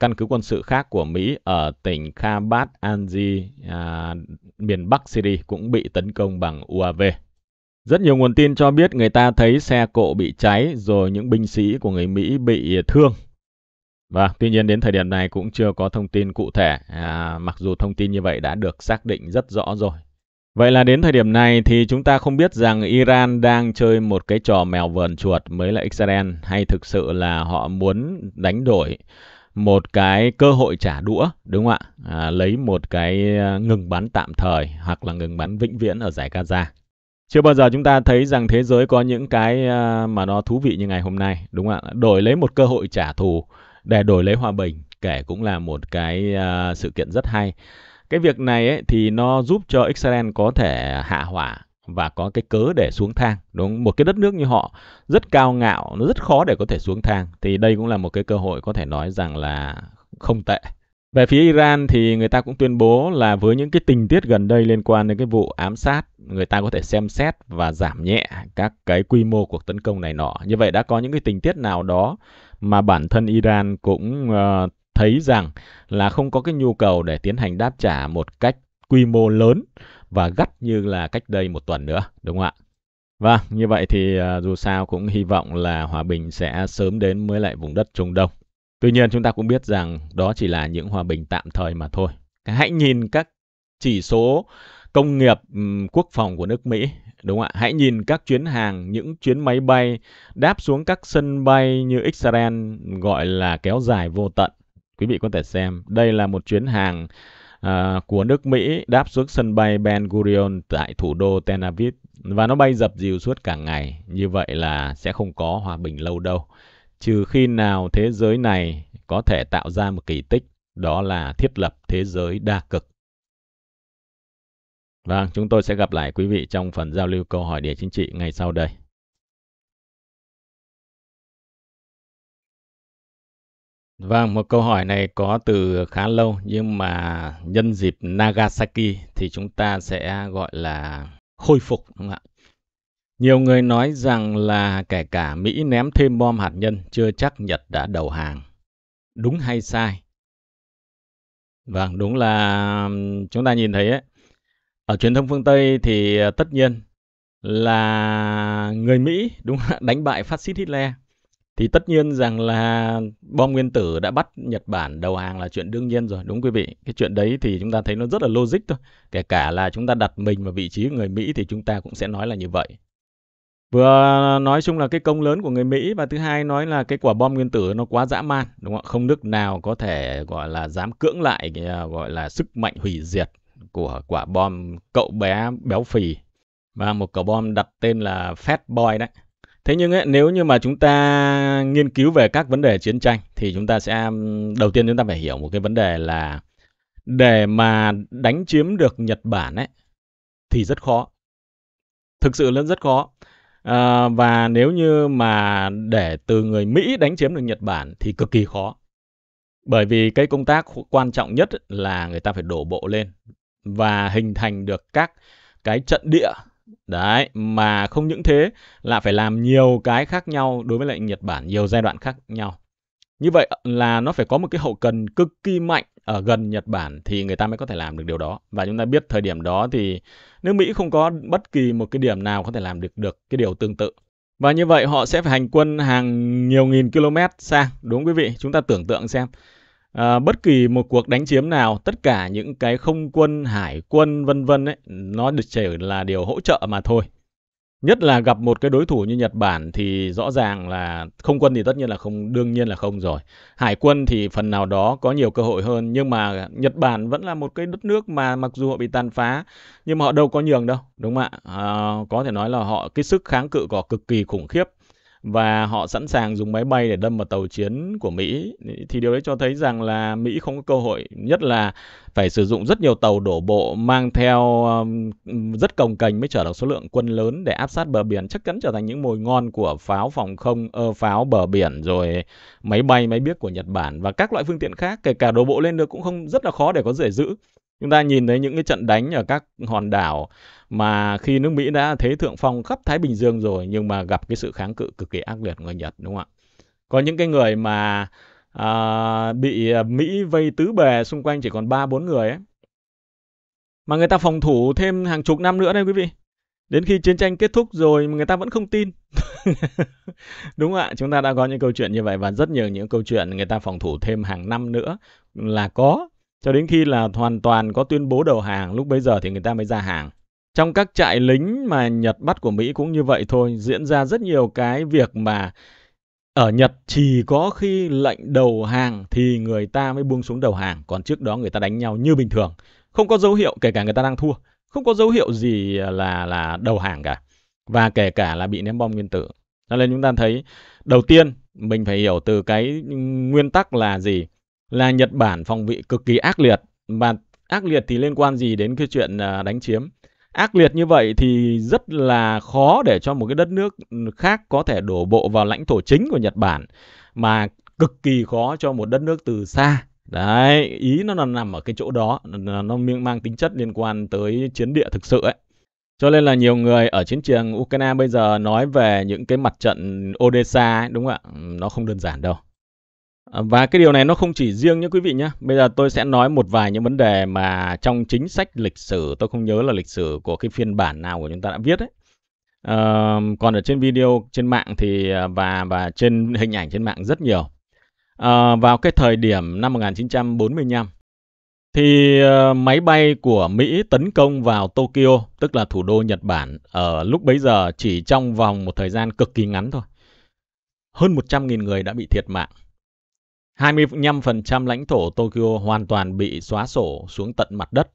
căn cứ quân sự khác của Mỹ ở tỉnh Khabat Anji, à, miền Bắc Syria cũng bị tấn công bằng UAV. Rất nhiều nguồn tin cho biết người ta thấy xe cộ bị cháy rồi những binh sĩ của người Mỹ bị thương và vâng, tuy nhiên đến thời điểm này cũng chưa có thông tin cụ thể, à, mặc dù thông tin như vậy đã được xác định rất rõ rồi. Vậy là đến thời điểm này thì chúng ta không biết rằng Iran đang chơi một cái trò mèo vờn chuột mới là Israel hay thực sự là họ muốn đánh đổi một cái cơ hội trả đũa đúng không ạ? À, lấy một cái à, ngừng bắn tạm thời hoặc là ngừng bắn vĩnh viễn ở giải Gaza. Chưa bao giờ chúng ta thấy rằng thế giới có những cái à, mà nó thú vị như ngày hôm nay đúng không ạ? Đổi lấy một cơ hội trả thù để đổi lấy hòa bình kể cũng là một cái uh, sự kiện rất hay cái việc này ấy, thì nó giúp cho Israel có thể hạ hỏa và có cái cớ để xuống thang đúng một cái đất nước như họ rất cao ngạo nó rất khó để có thể xuống thang thì đây cũng là một cái cơ hội có thể nói rằng là không tệ về phía Iran thì người ta cũng tuyên bố là với những cái tình tiết gần đây liên quan đến cái vụ ám sát, người ta có thể xem xét và giảm nhẹ các cái quy mô cuộc tấn công này nọ. Như vậy đã có những cái tình tiết nào đó mà bản thân Iran cũng ờ, thấy rằng là không có cái nhu cầu để tiến hành đáp trả một cách quy mô lớn và gắt như là cách đây một tuần nữa, đúng không ạ? Vâng, như vậy thì ờ, dù sao cũng hy vọng là hòa bình sẽ sớm đến với lại vùng đất Trung Đông. Tuy nhiên chúng ta cũng biết rằng đó chỉ là những hòa bình tạm thời mà thôi. Hãy nhìn các chỉ số công nghiệp quốc phòng của nước Mỹ, đúng không ạ? Hãy nhìn các chuyến hàng, những chuyến máy bay đáp xuống các sân bay như Israel gọi là kéo dài vô tận. Quý vị có thể xem, đây là một chuyến hàng uh, của nước Mỹ đáp xuống sân bay Ben Gurion tại thủ đô Tel Aviv và nó bay dập dìu suốt cả ngày. Như vậy là sẽ không có hòa bình lâu đâu trừ khi nào thế giới này có thể tạo ra một kỳ tích, đó là thiết lập thế giới đa cực. Vâng, chúng tôi sẽ gặp lại quý vị trong phần giao lưu câu hỏi địa chính trị ngay sau đây. Vâng, một câu hỏi này có từ khá lâu nhưng mà nhân dịp Nagasaki thì chúng ta sẽ gọi là khôi phục đúng không ạ? Nhiều người nói rằng là kể cả Mỹ ném thêm bom hạt nhân chưa chắc Nhật đã đầu hàng. Đúng hay sai? Vâng, đúng là chúng ta nhìn thấy ấy. Ở truyền thông phương Tây thì ờ, tất nhiên là người Mỹ đúng là đánh bại phát xít Hitler. Thì tất nhiên rằng là bom nguyên tử đã bắt Nhật Bản đầu hàng là chuyện đương nhiên rồi, đúng quý vị. Cái chuyện đấy thì chúng ta thấy nó rất là logic thôi. Kể cả là chúng ta đặt mình vào vị trí người Mỹ thì chúng ta cũng sẽ nói là như vậy vừa nói chung là cái công lớn của người Mỹ và thứ hai nói là cái quả bom nguyên tử nó quá dã man đúng không ạ không nước nào có thể gọi là dám cưỡng lại cái, à, gọi là sức mạnh hủy diệt của quả bom cậu bé béo phì và một quả bom đặt tên là Fat Boy đấy thế nhưng ấy, nếu như mà chúng ta nghiên cứu về các vấn đề chiến tranh thì chúng ta sẽ đầu tiên chúng ta phải hiểu một cái vấn đề là để mà đánh chiếm được Nhật Bản ấy thì rất khó thực sự là rất khó Ờ, và nếu như mà để từ người Mỹ đánh chiếm được Nhật Bản thì cực kỳ khó bởi vì cái công tác quan trọng nhất là người ta phải đổ bộ lên và hình thành được các cái trận địa đấy mà không những thế là phải làm nhiều cái khác nhau đối với lại Nhật Bản nhiều giai đoạn khác nhau như vậy ờ, là nó phải có một cái hậu cần cực kỳ mạnh ở gần Nhật Bản thì người ta mới có thể làm được điều đó. Và chúng ta biết thời điểm đó thì nước Mỹ không có bất kỳ một cái điểm nào có thể làm được được cái điều tương tự. Và như vậy họ sẽ phải hành quân hàng nhiều nghìn km xa đúng quý vị? Chúng ta tưởng tượng xem. À, bất kỳ một cuộc đánh chiếm nào, tất cả những cái không quân, hải quân vân vân ấy, nó được chỉ là điều hỗ trợ mà thôi nhất là gặp một cái đối thủ như Nhật Bản thì rõ ràng là không quân thì tất nhiên là không đương nhiên là không rồi hải quân thì phần nào đó có nhiều cơ hội hơn nhưng mà Nhật Bản vẫn là một cái đất nước mà mặc dù họ bị tàn phá nhưng mà họ đâu có nhường đâu đúng không ạ à, có thể nói là họ cái sức kháng cự của cực kỳ khủng khiếp và họ sẵn sàng dùng máy bay để đâm vào tàu chiến của Mỹ thì điều đấy cho thấy rằng là Mỹ không có cơ hội nhất là phải sử dụng rất nhiều tàu đổ bộ mang theo um, rất cồng kềnh mới chở được số lượng quân lớn để áp sát bờ biển chắc chắn trở thành những mồi ngon của pháo phòng không ơ uh, pháo bờ biển rồi máy bay máy biếc của Nhật Bản và các loại phương tiện khác kể cả đổ bộ lên được cũng không rất là khó để có dễ giữ chúng ta nhìn thấy những cái trận đánh ở các hòn đảo mà khi nước Mỹ đã thế thượng phong khắp Thái Bình Dương rồi nhưng mà gặp cái sự kháng cự cực kỳ ác liệt của người Nhật đúng không ạ? Có những cái người mà à, bị à, Mỹ vây tứ bề xung quanh chỉ còn 3 4 người ấy. Mà người ta phòng thủ thêm hàng chục năm nữa đây quý vị. Đến khi chiến tranh kết thúc rồi mà người ta vẫn không tin. đúng ạ, chúng ta đã có những câu chuyện như vậy và rất nhiều những câu chuyện người ta phòng thủ thêm hàng năm nữa là có cho đến khi là hoàn toàn có tuyên bố đầu hàng lúc bấy giờ thì người ta mới ra hàng trong các trại lính mà Nhật bắt của Mỹ cũng như vậy thôi, diễn ra rất nhiều cái việc mà ở Nhật chỉ có khi lệnh đầu hàng thì người ta mới buông xuống đầu hàng, còn trước đó người ta đánh nhau như bình thường, không có dấu hiệu kể cả người ta đang thua, không có dấu hiệu gì là là đầu hàng cả. Và kể cả là bị ném bom nguyên tử. Cho nên chúng ta thấy đầu tiên mình phải hiểu từ cái nguyên tắc là gì? Là Nhật Bản phòng vị cực kỳ ác liệt và ác liệt thì liên quan gì đến cái chuyện à, đánh chiếm? ác liệt như vậy thì rất là khó để cho một cái đất nước khác có thể đổ bộ vào lãnh thổ chính của Nhật Bản mà cực kỳ khó cho một đất nước từ xa đấy ý nó là nằm ở cái chỗ đó nó mang tính chất liên quan tới chiến địa thực sự ấy cho nên là nhiều người ở chiến trường Ukraine bây giờ nói về những cái mặt trận Odessa ấy, đúng không ạ? Nó không đơn giản đâu. À, và cái điều này nó không chỉ riêng nhé quý vị nhé. Bây giờ tôi sẽ nói một vài những vấn đề mà trong chính sách lịch sử, tôi không nhớ là lịch sử của cái phiên bản nào của chúng ta đã viết ấy. À, còn ở trên video trên mạng thì à, và và trên hình ảnh trên mạng rất nhiều. À, vào cái thời điểm năm 1945 thì ờ, máy bay của Mỹ tấn công vào Tokyo, tức là thủ đô Nhật Bản ở lúc bấy giờ chỉ trong vòng một thời gian cực kỳ ngắn thôi. Hơn 100.000 người đã bị thiệt mạng 25% lãnh thổ Tokyo hoàn toàn bị xóa sổ xuống tận mặt đất.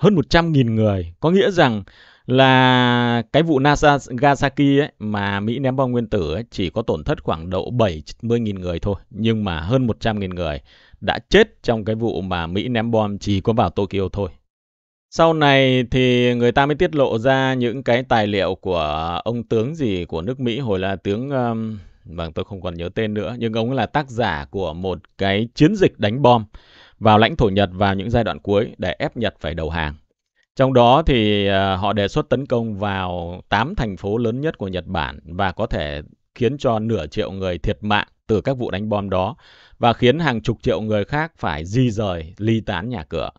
Hơn 100.000 người, có nghĩa rằng là cái vụ Nagasaki ấy, mà Mỹ ném bom nguyên tử ấy, chỉ có tổn thất khoảng độ 70.000 người thôi. Nhưng mà hơn 100.000 người đã chết trong cái vụ mà Mỹ ném bom chỉ có vào Tokyo thôi. Sau này thì người ta mới tiết lộ ra những cái tài liệu của ông tướng gì của nước Mỹ hồi là tướng um, vâng tôi không còn nhớ tên nữa nhưng ông ấy là tác giả của một cái chiến dịch đánh bom vào lãnh thổ Nhật vào những giai đoạn cuối để ép Nhật phải đầu hàng. Trong đó thì ờ, họ đề xuất tấn công vào 8 thành phố lớn nhất của Nhật Bản và có thể khiến cho nửa triệu người thiệt mạng từ các vụ đánh bom đó và khiến hàng chục triệu người khác phải di rời, ly tán nhà cửa.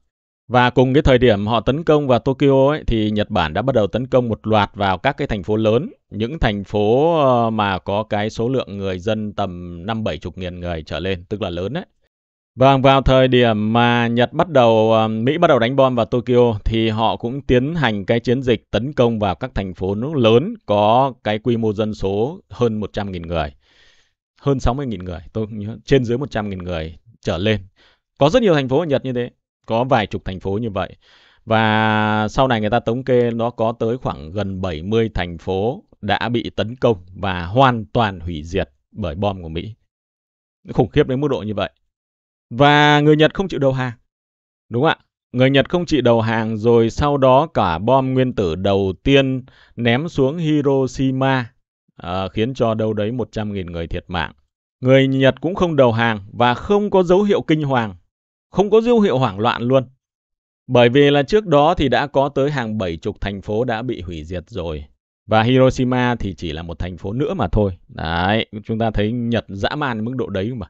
Và cùng cái thời điểm họ tấn công vào Tokyo ấy, thì Nhật Bản đã bắt đầu tấn công một loạt vào các cái thành phố lớn, những thành phố ờ, mà có cái số lượng người dân tầm 5 chục nghìn người trở lên, tức là lớn đấy. và vâng, vào thời điểm mà Nhật bắt đầu ờ, Mỹ bắt đầu đánh bom vào Tokyo thì họ cũng tiến hành cái chiến dịch tấn công vào các thành phố nước lớn có cái quy mô dân số hơn 100.000 người. Hơn 60.000 người, tôi nhớ trên dưới 100.000 người trở lên. Có rất nhiều thành phố ở Nhật như thế. Có vài chục thành phố như vậy. Và sau này người ta thống kê nó có tới khoảng gần 70 thành phố đã bị tấn công và hoàn toàn hủy diệt bởi bom của Mỹ. Khủng khiếp đến mức độ như vậy. Và người Nhật không chịu đầu hàng. Đúng không ạ? Người Nhật không chịu đầu hàng rồi sau đó cả bom nguyên tử đầu tiên ném xuống Hiroshima à, khiến cho đâu đấy 100.000 người thiệt mạng. Người Nhật cũng không đầu hàng và không có dấu hiệu kinh hoàng không có dấu hiệu hoảng loạn luôn. Bởi vì là trước đó thì đã có tới hàng bảy chục thành phố đã bị hủy diệt rồi. Và Hiroshima thì chỉ là một thành phố nữa mà thôi. Đấy, chúng ta thấy Nhật dã man mức độ đấy mà.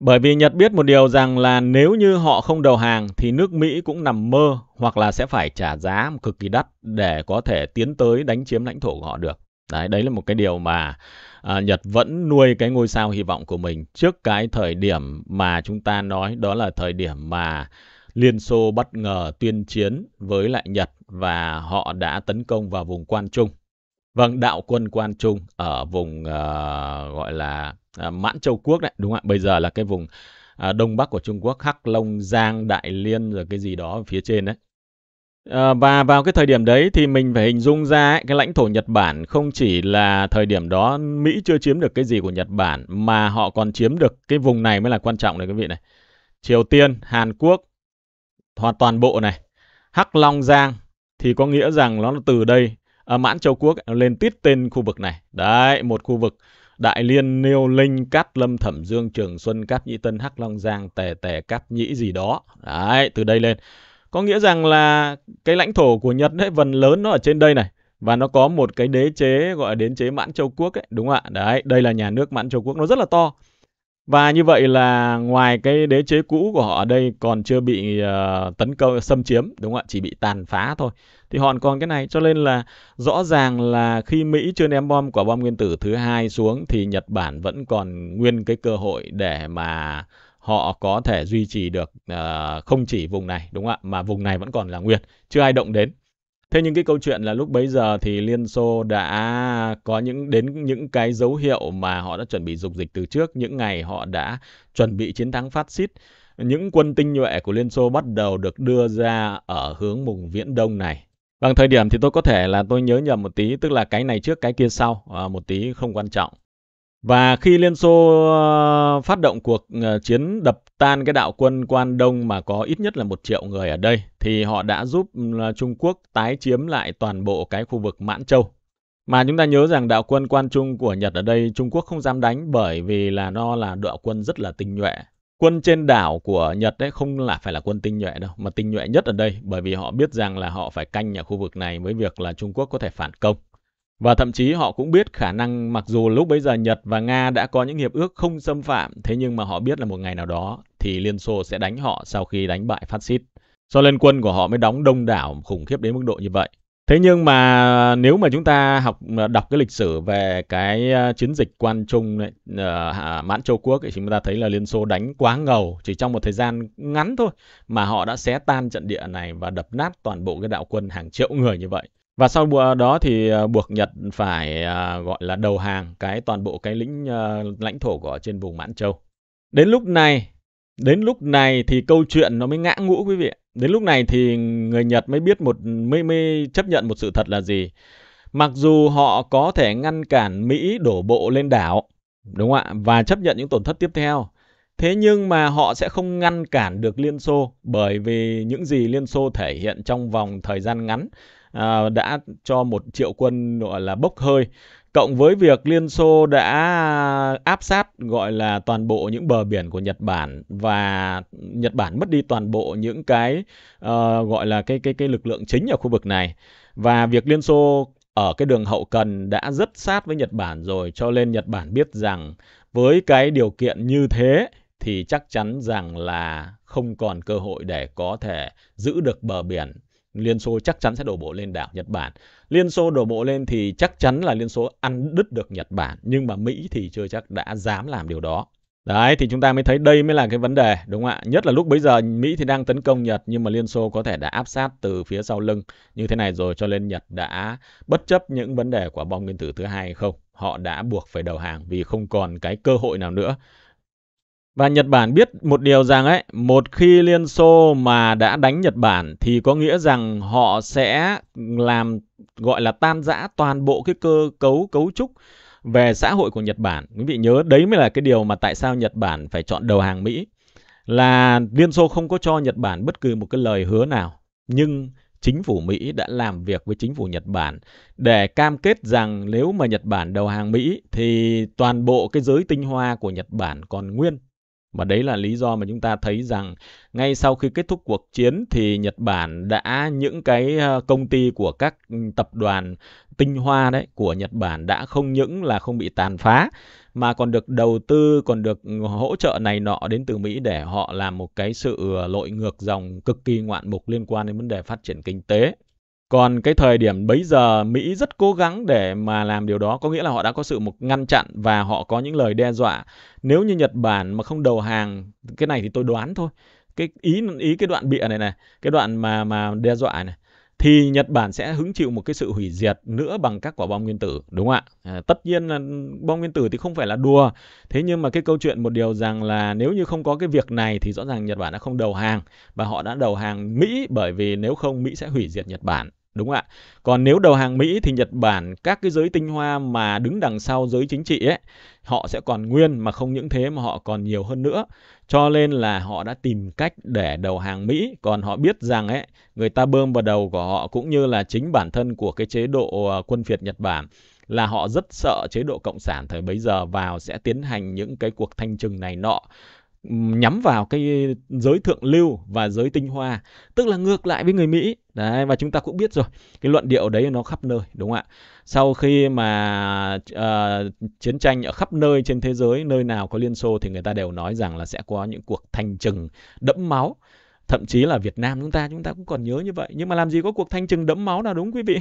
Bởi vì Nhật biết một điều rằng là nếu như họ không đầu hàng thì nước Mỹ cũng nằm mơ hoặc là sẽ phải trả giá cực kỳ đắt để có thể tiến tới đánh chiếm lãnh thổ của họ được. Đấy, đấy là một cái điều mà à, Nhật vẫn nuôi cái ngôi sao hy vọng của mình trước cái thời điểm mà chúng ta nói đó là thời điểm mà Liên Xô bất ngờ tuyên chiến với lại Nhật và họ đã tấn công vào vùng Quan Trung. Vâng, đạo quân Quan Trung ở vùng uh, gọi là uh, Mãn Châu Quốc đấy, đúng không ạ? Bây giờ là cái vùng uh, đông bắc của Trung Quốc, Hắc Long Giang, Đại Liên rồi cái gì đó phía trên đấy. Ờ, và vào cái thời điểm đấy thì mình phải hình dung ra ấy, cái lãnh thổ Nhật Bản không chỉ là thời điểm đó Mỹ chưa chiếm được cái gì của Nhật Bản mà họ còn chiếm được cái vùng này mới là quan trọng này quý vị này. Triều Tiên, Hàn Quốc, hoàn toàn bộ này, Hắc Long Giang thì có nghĩa rằng nó từ đây à, Mãn Châu Quốc lên tít tên khu vực này. Đấy, một khu vực Đại Liên, Niêu Linh, Cát Lâm, Thẩm Dương, Trường Xuân, Cát Nhĩ Tân, Hắc Long Giang, Tề Tề, Cát Nhĩ gì đó. Đấy, từ đây lên. Có nghĩa rằng là cái lãnh thổ của Nhật đấy, phần lớn nó ở trên đây này. Và nó có một cái đế chế gọi là đế chế Mãn Châu Quốc ấy, đúng không ạ? Đấy, đây là nhà nước Mãn Châu Quốc, nó rất là to. Và như vậy là ngoài cái đế chế cũ của họ ở đây còn chưa bị uh, tấn công xâm chiếm đúng không ạ, chỉ bị tàn phá thôi. Thì họ còn cái này cho nên là rõ ràng là khi Mỹ chưa ném bom quả bom nguyên tử thứ hai xuống thì Nhật Bản vẫn còn nguyên cái cơ hội để mà họ có thể duy trì được uh, không chỉ vùng này đúng không ạ mà vùng này vẫn còn là nguyên chưa ai động đến thế nhưng cái câu chuyện là lúc bấy giờ thì liên xô đã có những đến những cái dấu hiệu mà họ đã chuẩn bị dục dịch từ trước những ngày họ đã chuẩn bị chiến thắng phát xít những quân tinh nhuệ của liên xô bắt đầu được đưa ra ở hướng vùng viễn đông này bằng thời điểm thì tôi có thể là tôi nhớ nhầm một tí tức là cái này trước cái kia sau à, một tí không quan trọng và khi Liên Xô ờ, phát động cuộc ờ, chiến đập tan cái đạo quân Quan Đông mà có ít nhất là một triệu người ở đây, thì họ đã giúp ờ, Trung Quốc tái chiếm lại toàn bộ cái khu vực Mãn Châu. Mà chúng ta nhớ rằng đạo quân Quan Trung của Nhật ở đây Trung Quốc không dám đánh bởi vì là nó là đạo quân rất là tinh nhuệ. Quân trên đảo của Nhật đấy không là phải là quân tinh nhuệ đâu, mà tinh nhuệ nhất ở đây bởi vì họ biết rằng là họ phải canh ở khu vực này với việc là Trung Quốc có thể phản công. Và thậm chí họ cũng biết khả năng mặc dù lúc bấy giờ Nhật và Nga đã có những hiệp ước không xâm phạm, thế nhưng mà họ biết là một ngày nào đó thì Liên Xô sẽ đánh họ sau khi đánh bại phát xít. Do lên quân của họ mới đóng đông đảo khủng khiếp đến mức độ như vậy. Thế nhưng mà nếu mà chúng ta học ờ, đọc cái lịch sử về cái ờ, chiến dịch quan trung này, uh, ờ, mãn châu quốc thì chúng ta thấy là Liên Xô đánh quá ngầu chỉ trong một thời gian ngắn thôi mà họ đã xé tan trận địa này và đập nát toàn bộ cái đạo quân hàng triệu người như vậy và sau đó thì ờ, buộc Nhật phải ờ, gọi là đầu hàng cái toàn bộ cái lĩnh ờ, lãnh thổ của trên vùng Mãn Châu. Đến lúc này, đến lúc này thì câu chuyện nó mới ngã ngũ quý vị. Đến lúc này thì người Nhật mới biết một mới mới chấp nhận một sự thật là gì. Mặc dù họ có thể ngăn cản Mỹ đổ bộ lên đảo, đúng không ạ? Và chấp nhận những tổn thất tiếp theo. Thế nhưng mà họ sẽ không ngăn cản được Liên Xô bởi vì những gì Liên Xô thể hiện trong vòng thời gian ngắn Ờ, đã cho một triệu quân gọi là bốc hơi cộng với việc Liên Xô đã áp sát gọi là toàn bộ những bờ biển của Nhật Bản và Nhật Bản mất đi toàn bộ những cái uh, gọi là cái cái cái lực lượng chính ở khu vực này và việc Liên Xô ở cái đường hậu cần đã rất sát với Nhật Bản rồi cho nên Nhật Bản biết rằng với cái điều kiện như thế thì chắc chắn rằng là không còn cơ hội để có thể giữ được bờ biển Liên Xô chắc chắn sẽ đổ bộ lên đảo Nhật Bản. Liên Xô đổ bộ lên thì chắc chắn là Liên Xô ăn đứt được Nhật Bản, nhưng mà Mỹ thì chưa chắc đã dám làm điều đó. Đấy thì chúng ta mới thấy đây mới là cái vấn đề đúng không ạ? Nhất là lúc bấy giờ Mỹ thì đang tấn công Nhật nhưng mà Liên Xô có thể đã áp sát từ phía sau lưng như thế này rồi cho nên Nhật đã bất chấp những vấn đề của bom nguyên tử thứ hai hay không? Họ đã buộc phải đầu hàng vì không còn cái cơ hội nào nữa. Và Nhật Bản biết một điều rằng ấy, một khi Liên Xô mà đã đánh Nhật Bản thì có nghĩa rằng họ sẽ làm gọi là tan rã toàn bộ cái cơ cấu cấu trúc về xã hội của Nhật Bản. Quý vị nhớ đấy mới là cái điều mà tại sao Nhật Bản phải chọn đầu hàng Mỹ là Liên Xô không có cho Nhật Bản bất cứ một cái lời hứa nào, nhưng chính phủ Mỹ đã làm việc với chính phủ Nhật Bản để cam kết rằng nếu mà Nhật Bản đầu hàng Mỹ thì toàn bộ cái giới tinh hoa của Nhật Bản còn nguyên và đấy là lý do mà chúng ta thấy rằng ngay sau khi kết thúc cuộc chiến thì Nhật Bản đã những cái ờ, công ty của các ừ, tập đoàn tinh hoa đấy của Nhật Bản đã không những là không bị tàn phá mà còn được đầu tư, còn được ừ, hỗ trợ này nọ đến từ Mỹ để họ làm một cái sự ờ, lội ngược dòng cực kỳ ngoạn mục liên quan đến vấn đề phát triển kinh tế. Còn cái thời điểm bấy giờ Mỹ rất cố gắng để mà làm điều đó, có nghĩa là họ đã có sự một ngăn chặn và họ có những lời đe dọa. Nếu như Nhật Bản mà không đầu hàng, cái này thì tôi đoán thôi. Cái ý ý cái đoạn bịa này này, cái đoạn mà mà đe dọa này thì Nhật Bản sẽ hứng chịu một cái sự hủy diệt nữa bằng các quả bom nguyên tử, đúng không ạ? À, tất nhiên là bom nguyên tử thì không phải là đùa. Thế nhưng mà cái câu chuyện một điều rằng là nếu như không có cái việc này thì rõ ràng Nhật Bản đã không đầu hàng và họ đã đầu hàng Mỹ bởi vì nếu không Mỹ sẽ hủy diệt Nhật Bản. Đúng ạ. Còn nếu đầu hàng Mỹ thì Nhật Bản các cái giới tinh hoa mà đứng đằng sau giới chính trị ấy, họ sẽ còn nguyên mà không những thế mà họ còn nhiều hơn nữa. Cho nên là họ đã tìm cách để đầu hàng Mỹ, còn họ biết rằng ấy người ta bơm vào đầu của họ cũng như là chính bản thân của cái chế độ ờ, quân phiệt Nhật Bản là họ rất sợ chế độ cộng sản thời bấy giờ vào sẽ tiến hành những cái cuộc thanh trừng này nọ nhắm vào cái giới thượng lưu và giới tinh hoa tức là ngược lại với người Mỹ đấy và chúng ta cũng biết rồi cái luận điệu đấy nó khắp nơi đúng không ạ sau khi mà uh, chiến tranh ở khắp nơi trên thế giới nơi nào có Liên Xô thì người ta đều nói rằng là sẽ có những cuộc thanh trừng đẫm máu thậm chí là Việt Nam chúng ta chúng ta cũng còn nhớ như vậy nhưng mà làm gì có cuộc thanh trừng đẫm máu nào đúng quý vị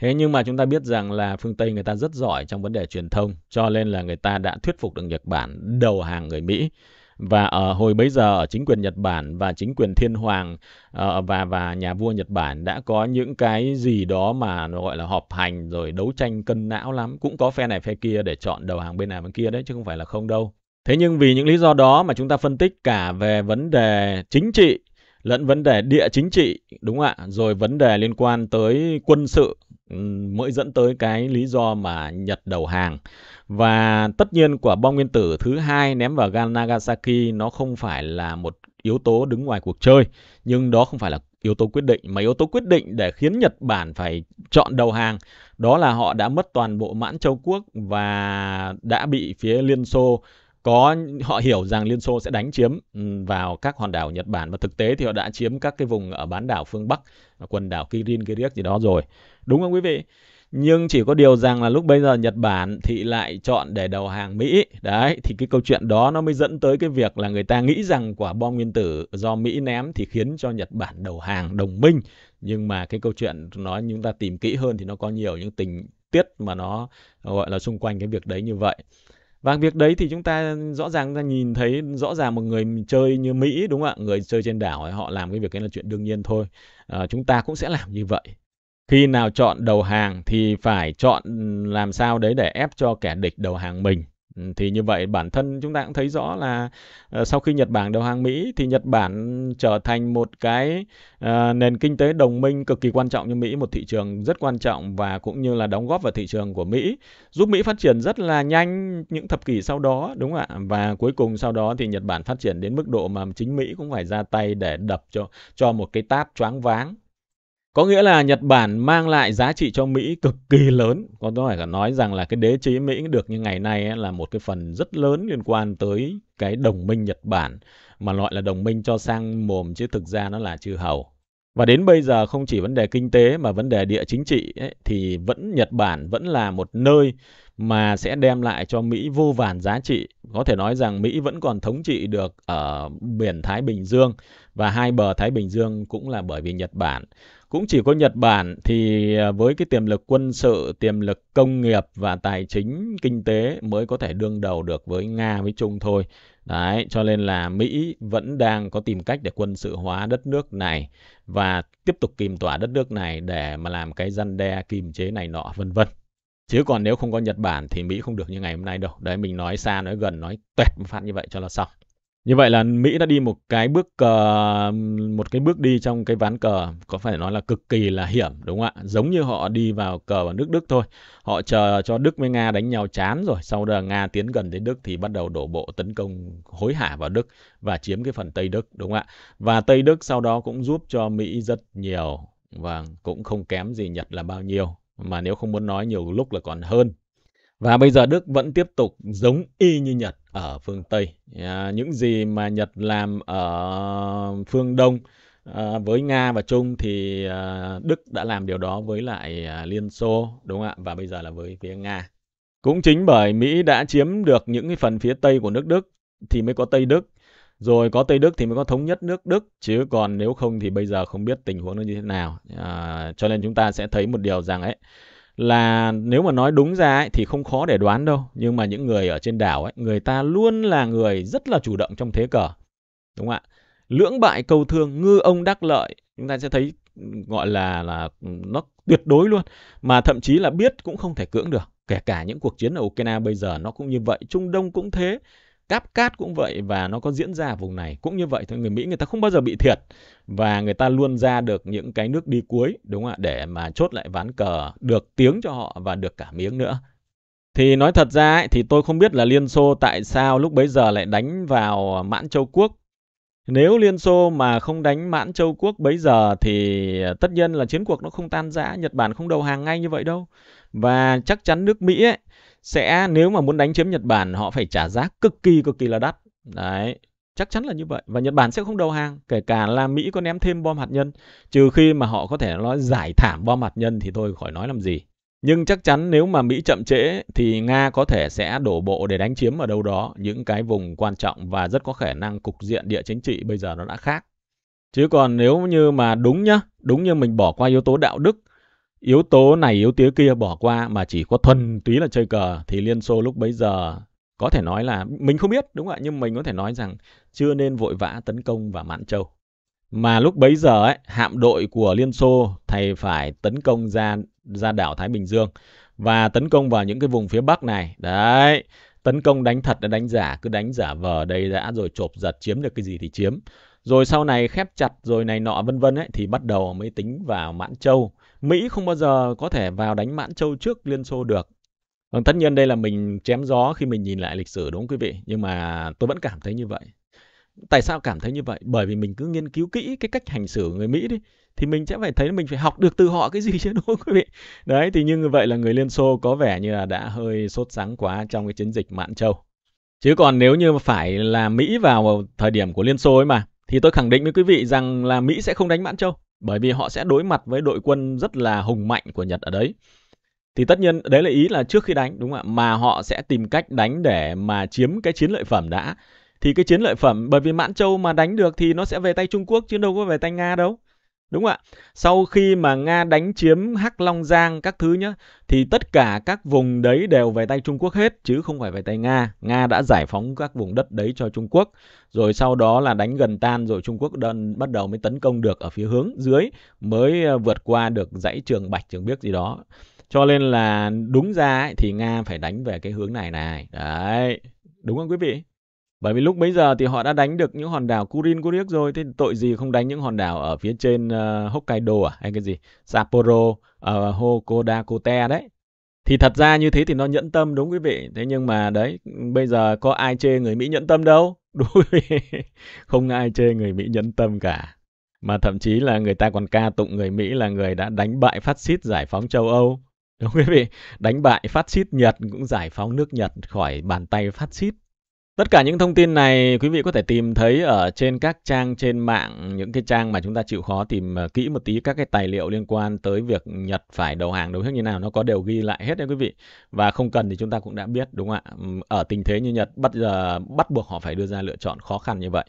Thế nhưng mà chúng ta biết rằng là phương Tây người ta rất giỏi trong vấn đề truyền thông, cho nên là người ta đã thuyết phục được Nhật Bản đầu hàng người Mỹ. Và ở hồi bấy giờ ở chính quyền Nhật Bản và chính quyền Thiên Hoàng ờ, và và nhà vua Nhật Bản đã có những cái gì đó mà nó gọi là họp hành rồi đấu tranh cân não lắm, cũng có phe này phe kia để chọn đầu hàng bên này bên kia đấy chứ không phải là không đâu. Thế nhưng vì những lý do đó mà chúng ta phân tích cả về vấn đề chính trị lẫn vấn đề địa chính trị đúng ạ rồi vấn đề liên quan tới quân sự Ừ, mới dẫn tới cái lý do mà Nhật đầu hàng. Và tất nhiên quả bom nguyên tử thứ hai ném vào Gan Nagasaki nó không phải là một yếu tố đứng ngoài cuộc chơi, nhưng đó không phải là yếu tố quyết định mà yếu tố quyết định để khiến Nhật Bản phải chọn đầu hàng đó là họ đã mất toàn bộ mãn châu quốc và đã bị phía Liên Xô có họ hiểu rằng Liên Xô sẽ đánh chiếm ừ, vào các hòn đảo Nhật Bản và thực tế thì họ đã chiếm các cái vùng ở bán đảo phương Bắc quần đảo Kirin Kiryek gì đó rồi đúng không quý vị nhưng chỉ có điều rằng là lúc bây giờ Nhật Bản thì lại chọn để đầu hàng Mỹ đấy thì cái câu chuyện đó nó mới dẫn tới cái việc là người ta nghĩ rằng quả bom nguyên tử do Mỹ ném thì khiến cho Nhật Bản đầu hàng đồng minh nhưng mà cái câu chuyện nó chúng ta tìm kỹ hơn thì nó có nhiều những tình tiết mà nó gọi là xung quanh cái việc đấy như vậy và việc đấy thì chúng ta rõ ràng ta nhìn thấy rõ ràng một người chơi như Mỹ đúng không ạ? Người chơi trên đảo ấy, họ làm cái việc ấy là chuyện đương nhiên thôi. À, chúng ta cũng sẽ làm như vậy khi nào chọn đầu hàng thì phải chọn ừ, làm sao đấy để ép cho kẻ địch đầu hàng mình ừ, thì như vậy bản thân chúng ta cũng thấy rõ là ờ, sau khi Nhật Bản đầu hàng Mỹ thì Nhật Bản trở thành một cái ờ, nền kinh tế đồng minh cực kỳ quan trọng như Mỹ, một thị trường rất quan trọng và cũng như là đóng góp vào thị trường của Mỹ, giúp Mỹ phát triển rất là nhanh những thập kỷ sau đó đúng không ạ? Và cuối cùng sau đó thì Nhật Bản phát triển đến mức độ mà chính Mỹ cũng phải ra tay để đập cho cho một cái tát choáng váng có nghĩa là Nhật Bản mang lại giá trị cho Mỹ cực kỳ lớn. Có phải là nói rằng là cái đế chế Mỹ được như ngày nay là một cái phần rất lớn liên quan tới cái đồng minh Nhật Bản mà gọi là đồng minh cho sang mồm chứ thực ra nó là chư hầu. Và đến bây giờ không chỉ vấn đề kinh tế mà vấn đề địa chính trị ấy, thì vẫn Nhật Bản vẫn là một nơi mà sẽ đem lại cho Mỹ vô vàn giá trị. Có thể nói rằng Mỹ vẫn còn thống trị được ở biển Thái Bình Dương và hai bờ Thái Bình Dương cũng là bởi vì Nhật Bản cũng chỉ có Nhật Bản thì à, với cái tiềm lực quân sự, tiềm lực công nghiệp và tài chính kinh tế mới có thể đương đầu được với Nga với Trung thôi. Đấy, cho nên là Mỹ vẫn đang có tìm cách để quân sự hóa đất nước này và tiếp tục kìm tỏa đất nước này để mà làm cái răn đe kìm chế này nọ vân vân. Chứ còn nếu không có Nhật Bản thì Mỹ không được như ngày hôm nay đâu. Đấy mình nói xa nói gần nói tuyệt một phát như vậy cho là xong. Như vậy là Mỹ đã đi một cái bước cờ, một cái bước đi trong cái ván cờ có phải nói là cực kỳ là hiểm đúng không ạ? Giống như họ đi vào cờ vào nước Đức thôi. Họ chờ cho Đức với Nga đánh nhau chán rồi, sau đó Nga tiến gần đến Đức thì bắt đầu đổ bộ tấn công hối hả vào Đức và chiếm cái phần Tây Đức đúng không ạ? Và Tây Đức sau đó cũng giúp cho Mỹ rất nhiều và vâng, cũng không kém gì Nhật là bao nhiêu mà nếu không muốn nói nhiều lúc là còn hơn và bây giờ Đức vẫn tiếp tục giống y như Nhật ở phương Tây. À, những gì mà Nhật làm ở phương Đông à, với Nga và Trung thì à, Đức đã làm điều đó với lại à, Liên Xô, đúng không ạ? Và bây giờ là với phía Nga. Cũng chính bởi Mỹ đã chiếm được những cái phần phía Tây của nước Đức thì mới có Tây Đức. Rồi có Tây Đức thì mới có thống nhất nước Đức. Chứ còn nếu không thì bây giờ không biết tình huống nó như thế nào. À, cho nên chúng ta sẽ thấy một điều rằng ấy là nếu mà nói đúng ra ấy, thì không khó để đoán đâu nhưng mà những người ở trên đảo ấy người ta luôn là người rất là chủ động trong thế cờ đúng không ạ lưỡng bại câu thương ngư ông đắc lợi chúng ta sẽ thấy gọi là là nó tuyệt đối luôn mà thậm chí là biết cũng không thể cưỡng được kể cả những cuộc chiến ở Ukraine bây giờ nó cũng như vậy Trung Đông cũng thế Cáp cát cũng vậy và nó có diễn ra ở vùng này cũng như vậy thôi người Mỹ người ta không bao giờ bị thiệt và người ta luôn ra được những cái nước đi cuối đúng không ạ để mà chốt lại ván cờ được tiếng cho họ và được cả miếng nữa thì nói thật ra ấy, thì tôi không biết là Liên Xô tại sao lúc bấy giờ lại đánh vào Mãn Châu Quốc nếu Liên Xô mà không đánh Mãn Châu Quốc bấy giờ thì tất nhiên là chiến cuộc nó không tan rã, Nhật Bản không đầu hàng ngay như vậy đâu. Và chắc chắn nước Mỹ ấy, sẽ nếu mà muốn đánh chiếm Nhật Bản họ phải trả giá cực kỳ cực kỳ là đắt. Đấy, chắc chắn là như vậy và Nhật Bản sẽ không đầu hàng, kể cả là Mỹ có ném thêm bom hạt nhân, trừ khi mà họ có thể nói giải thảm bom hạt nhân thì thôi khỏi nói làm gì. Nhưng chắc chắn nếu mà Mỹ chậm trễ thì Nga có thể sẽ đổ bộ để đánh chiếm ở đâu đó những cái vùng quan trọng và rất có khả năng cục diện địa chính trị bây giờ nó đã khác. Chứ còn nếu như mà đúng nhá, đúng như mình bỏ qua yếu tố đạo đức yếu tố này yếu tố kia bỏ qua mà chỉ có thuần túy là chơi cờ thì Liên Xô lúc bấy giờ có thể nói là mình không biết đúng không ạ nhưng mình có thể nói rằng chưa nên vội vã tấn công vào Mãn Châu. Mà lúc bấy giờ ấy, hạm đội của Liên Xô thầy phải tấn công ra ra đảo Thái Bình Dương và tấn công vào những cái vùng phía Bắc này. Đấy, tấn công đánh thật đánh giả, cứ đánh giả vờ đây đã rồi chộp giật chiếm được cái gì thì chiếm. Rồi sau này khép chặt rồi này nọ vân vân ấy thì bắt đầu mới tính vào Mãn Châu Mỹ không bao giờ có thể vào đánh Mãn Châu trước Liên Xô được. Vâng, tất nhiên đây là mình chém gió khi mình nhìn lại lịch sử đúng không quý vị? Nhưng mà tôi vẫn cảm thấy như vậy. Tại sao cảm thấy như vậy? Bởi vì mình cứ nghiên cứu kỹ cái cách hành xử người Mỹ đi thì mình sẽ phải thấy mình phải học được từ họ cái gì chứ đúng không quý vị? Đấy thì như vậy là người Liên Xô có vẻ như là đã hơi sốt sáng quá trong cái chiến dịch Mãn Châu. Chứ còn nếu như phải là Mỹ vào thời điểm của Liên Xô ấy mà thì tôi khẳng định với quý vị rằng là Mỹ sẽ không đánh Mãn Châu bởi vì họ sẽ đối mặt với đội quân rất là hùng mạnh của Nhật ở đấy. Thì tất nhiên đấy là ý là trước khi đánh đúng không ạ? Mà họ sẽ tìm cách đánh để mà chiếm cái chiến lợi phẩm đã. Thì cái chiến lợi phẩm bởi vì Mãn Châu mà đánh được thì nó sẽ về tay Trung Quốc chứ đâu có về tay Nga đâu. Đúng ạ. Sau khi mà Nga đánh chiếm Hắc Long Giang các thứ nhá thì tất cả các vùng đấy đều về tay Trung Quốc hết chứ không phải về tay Nga. Nga đã giải phóng các vùng đất đấy cho Trung Quốc. Rồi sau đó là đánh gần tan rồi Trung Quốc đơn bắt đầu mới tấn công được ở phía hướng dưới mới ờ, vượt qua được dãy Trường Bạch Trường Biếc gì đó. Cho nên là đúng ra ấy, thì Nga phải đánh về cái hướng này này. Đấy. Đúng không quý vị? Bởi vì lúc bấy giờ thì họ đã đánh được những hòn đảo Kurin Kuriek rồi, thế tội gì không đánh những hòn đảo ở phía trên uh, Hokkaido à hay cái gì? Sapporo, uh, ờ, Hokoda Kote đấy. Thì thật ra như thế thì nó nhẫn tâm đúng quý vị. Thế nhưng mà đấy, bây giờ có ai chê người Mỹ nhẫn tâm đâu. Đúng quý vị. Không ai chê người Mỹ nhẫn tâm cả. Mà thậm chí là người ta còn ca tụng người Mỹ là người đã đánh bại phát xít giải phóng châu Âu. Đúng quý vị, đánh bại phát xít Nhật cũng giải phóng nước Nhật khỏi bàn tay phát xít. Tất cả những thông tin này quý vị có thể tìm thấy ở trên các trang trên mạng, những cái trang mà chúng ta chịu khó tìm ờ, kỹ một tí các cái tài liệu liên quan tới việc Nhật phải đầu hàng đối hết như nào, nó có đều ghi lại hết đấy quý vị. Và không cần thì chúng ta cũng đã biết đúng không ạ? Ở tình thế như Nhật bắt giờ bắt buộc họ phải đưa ra lựa chọn khó khăn như vậy.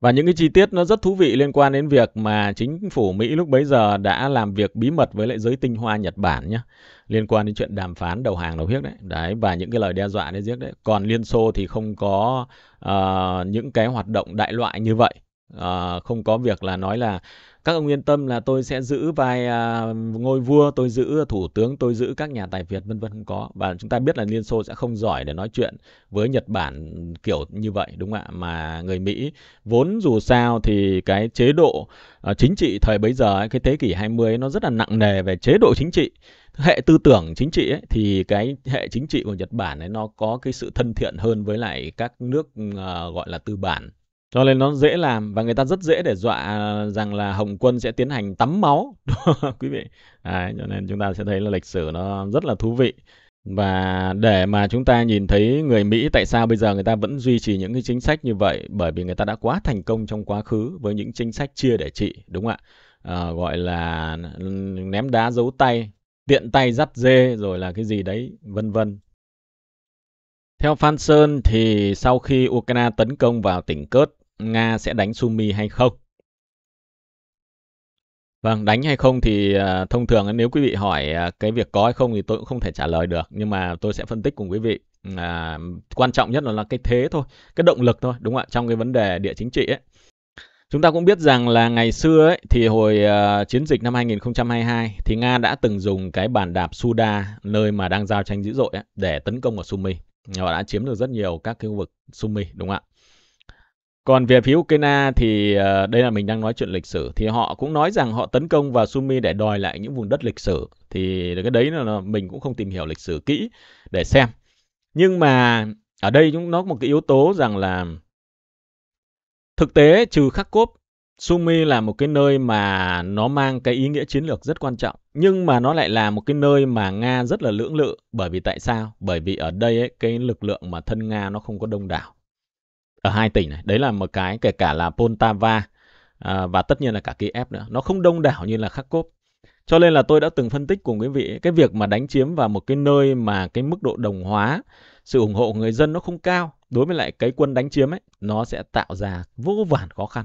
Và những cái chi tiết nó rất thú vị liên quan đến việc mà chính phủ Mỹ lúc bấy giờ đã làm việc bí mật với lại giới tinh hoa Nhật Bản nhé. Liên quan đến chuyện đàm phán đầu hàng đầu hiếc đấy. Đấy và những cái lời đe dọa đấy giết đấy. Còn Liên Xô thì không có uh, những cái hoạt động đại loại như vậy à, không có việc là nói là các ông yên tâm là tôi sẽ giữ vai à, ngôi vua tôi giữ thủ tướng tôi giữ các nhà tài việt vân vân không có và chúng ta biết là liên xô sẽ không giỏi để nói chuyện với nhật bản kiểu như vậy đúng không ạ mà người mỹ vốn dù sao thì cái chế độ à, chính trị thời bấy giờ cái thế kỷ 20 nó rất là nặng nề về chế độ chính trị hệ tư tưởng chính trị ấy, thì cái hệ chính trị của Nhật Bản ấy nó có cái sự thân thiện hơn với lại các nước uh, gọi là tư bản cho nên nó dễ làm và người ta rất dễ để dọa rằng là Hồng quân sẽ tiến hành tắm máu quý vị. À, cho nên chúng ta sẽ thấy là lịch sử nó rất là thú vị. Và để mà chúng ta nhìn thấy người Mỹ tại sao bây giờ người ta vẫn duy trì những cái chính sách như vậy bởi vì người ta đã quá thành công trong quá khứ với những chính sách chia để trị đúng không ạ? À, gọi là ném đá giấu tay, tiện tay dắt dê rồi là cái gì đấy vân vân. Theo Phan Sơn thì sau khi Ukraine tấn công vào tỉnh Cớt Nga sẽ đánh Sumi hay không? Vâng, đánh hay không thì à, thông thường nếu quý vị hỏi à, cái việc có hay không thì tôi cũng không thể trả lời được nhưng mà tôi sẽ phân tích cùng quý vị. À, quan trọng nhất là, cái thế thôi, cái động lực thôi, đúng không ạ? Trong cái vấn đề địa chính trị ấy. Chúng ta cũng biết rằng là ngày xưa ấy, thì hồi uh, chiến dịch năm 2022 thì Nga đã từng dùng cái bản đạp Suda nơi mà đang giao tranh dữ dội ấy, để tấn công vào Sumi. Họ đã chiếm được rất nhiều các khu vực Sumi đúng không ạ? Còn về phía Ukraine thì ờ, đây là mình đang nói chuyện lịch sử thì họ cũng nói rằng họ tấn công vào Sumy để đòi lại những vùng đất lịch sử thì cái đấy là mình cũng không tìm hiểu lịch sử kỹ để xem. Nhưng mà ở đây chúng nó có một cái yếu tố rằng là thực tế trừ Kharkov Sumy là một cái nơi mà nó mang cái ý nghĩa chiến lược rất quan trọng nhưng mà nó lại là một cái nơi mà Nga rất là lưỡng lự bởi vì tại sao? Bởi vì ở đây ấy, cái lực lượng mà thân Nga nó không có đông đảo ở hai tỉnh này đấy là một cái kể cả là Poltava à, và tất nhiên là cả Kiev nữa nó không đông đảo như là Kharkov cho nên là tôi đã từng phân tích cùng quý vị cái việc mà đánh chiếm vào một cái nơi mà cái mức độ đồng hóa sự ủng hộ người dân nó không cao đối với lại cái quân đánh chiếm ấy nó sẽ tạo ra vô vàn khó khăn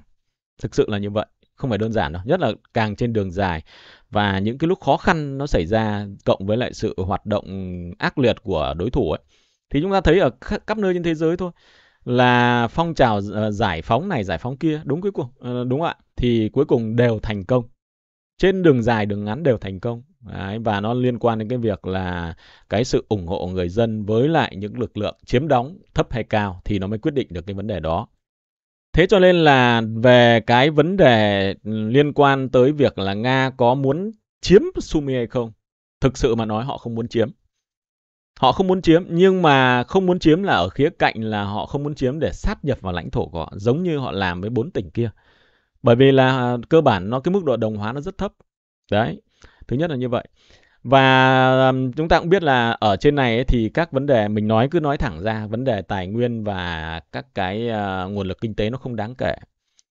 thực sự là như vậy không phải đơn giản đâu nhất là càng trên đường dài và những cái lúc khó khăn nó xảy ra cộng với lại sự hoạt động ác liệt của đối thủ ấy thì chúng ta thấy ở khắp nơi trên thế giới thôi là phong trào ờ, giải phóng này giải phóng kia đúng cuối cùng ờ, đúng ạ thì cuối cùng đều thành công trên đường dài đường ngắn đều thành công Đấy, và nó liên quan đến cái việc là cái sự ủng hộ người dân với lại những lực lượng chiếm đóng thấp hay cao thì nó mới quyết định được cái vấn đề đó thế cho nên là về cái vấn đề liên quan tới việc là nga có muốn chiếm sumi hay không thực sự mà nói họ không muốn chiếm họ không muốn chiếm nhưng mà không muốn chiếm là ở khía cạnh là họ không muốn chiếm để sát nhập vào lãnh thổ của họ giống như họ làm với bốn tỉnh kia bởi vì là à, cơ bản nó cái mức độ đồng hóa nó rất thấp đấy thứ nhất là như vậy và à, chúng ta cũng biết là ở trên này thì các vấn đề mình nói cứ nói thẳng ra vấn đề tài nguyên và các cái à, nguồn lực kinh tế nó không đáng kể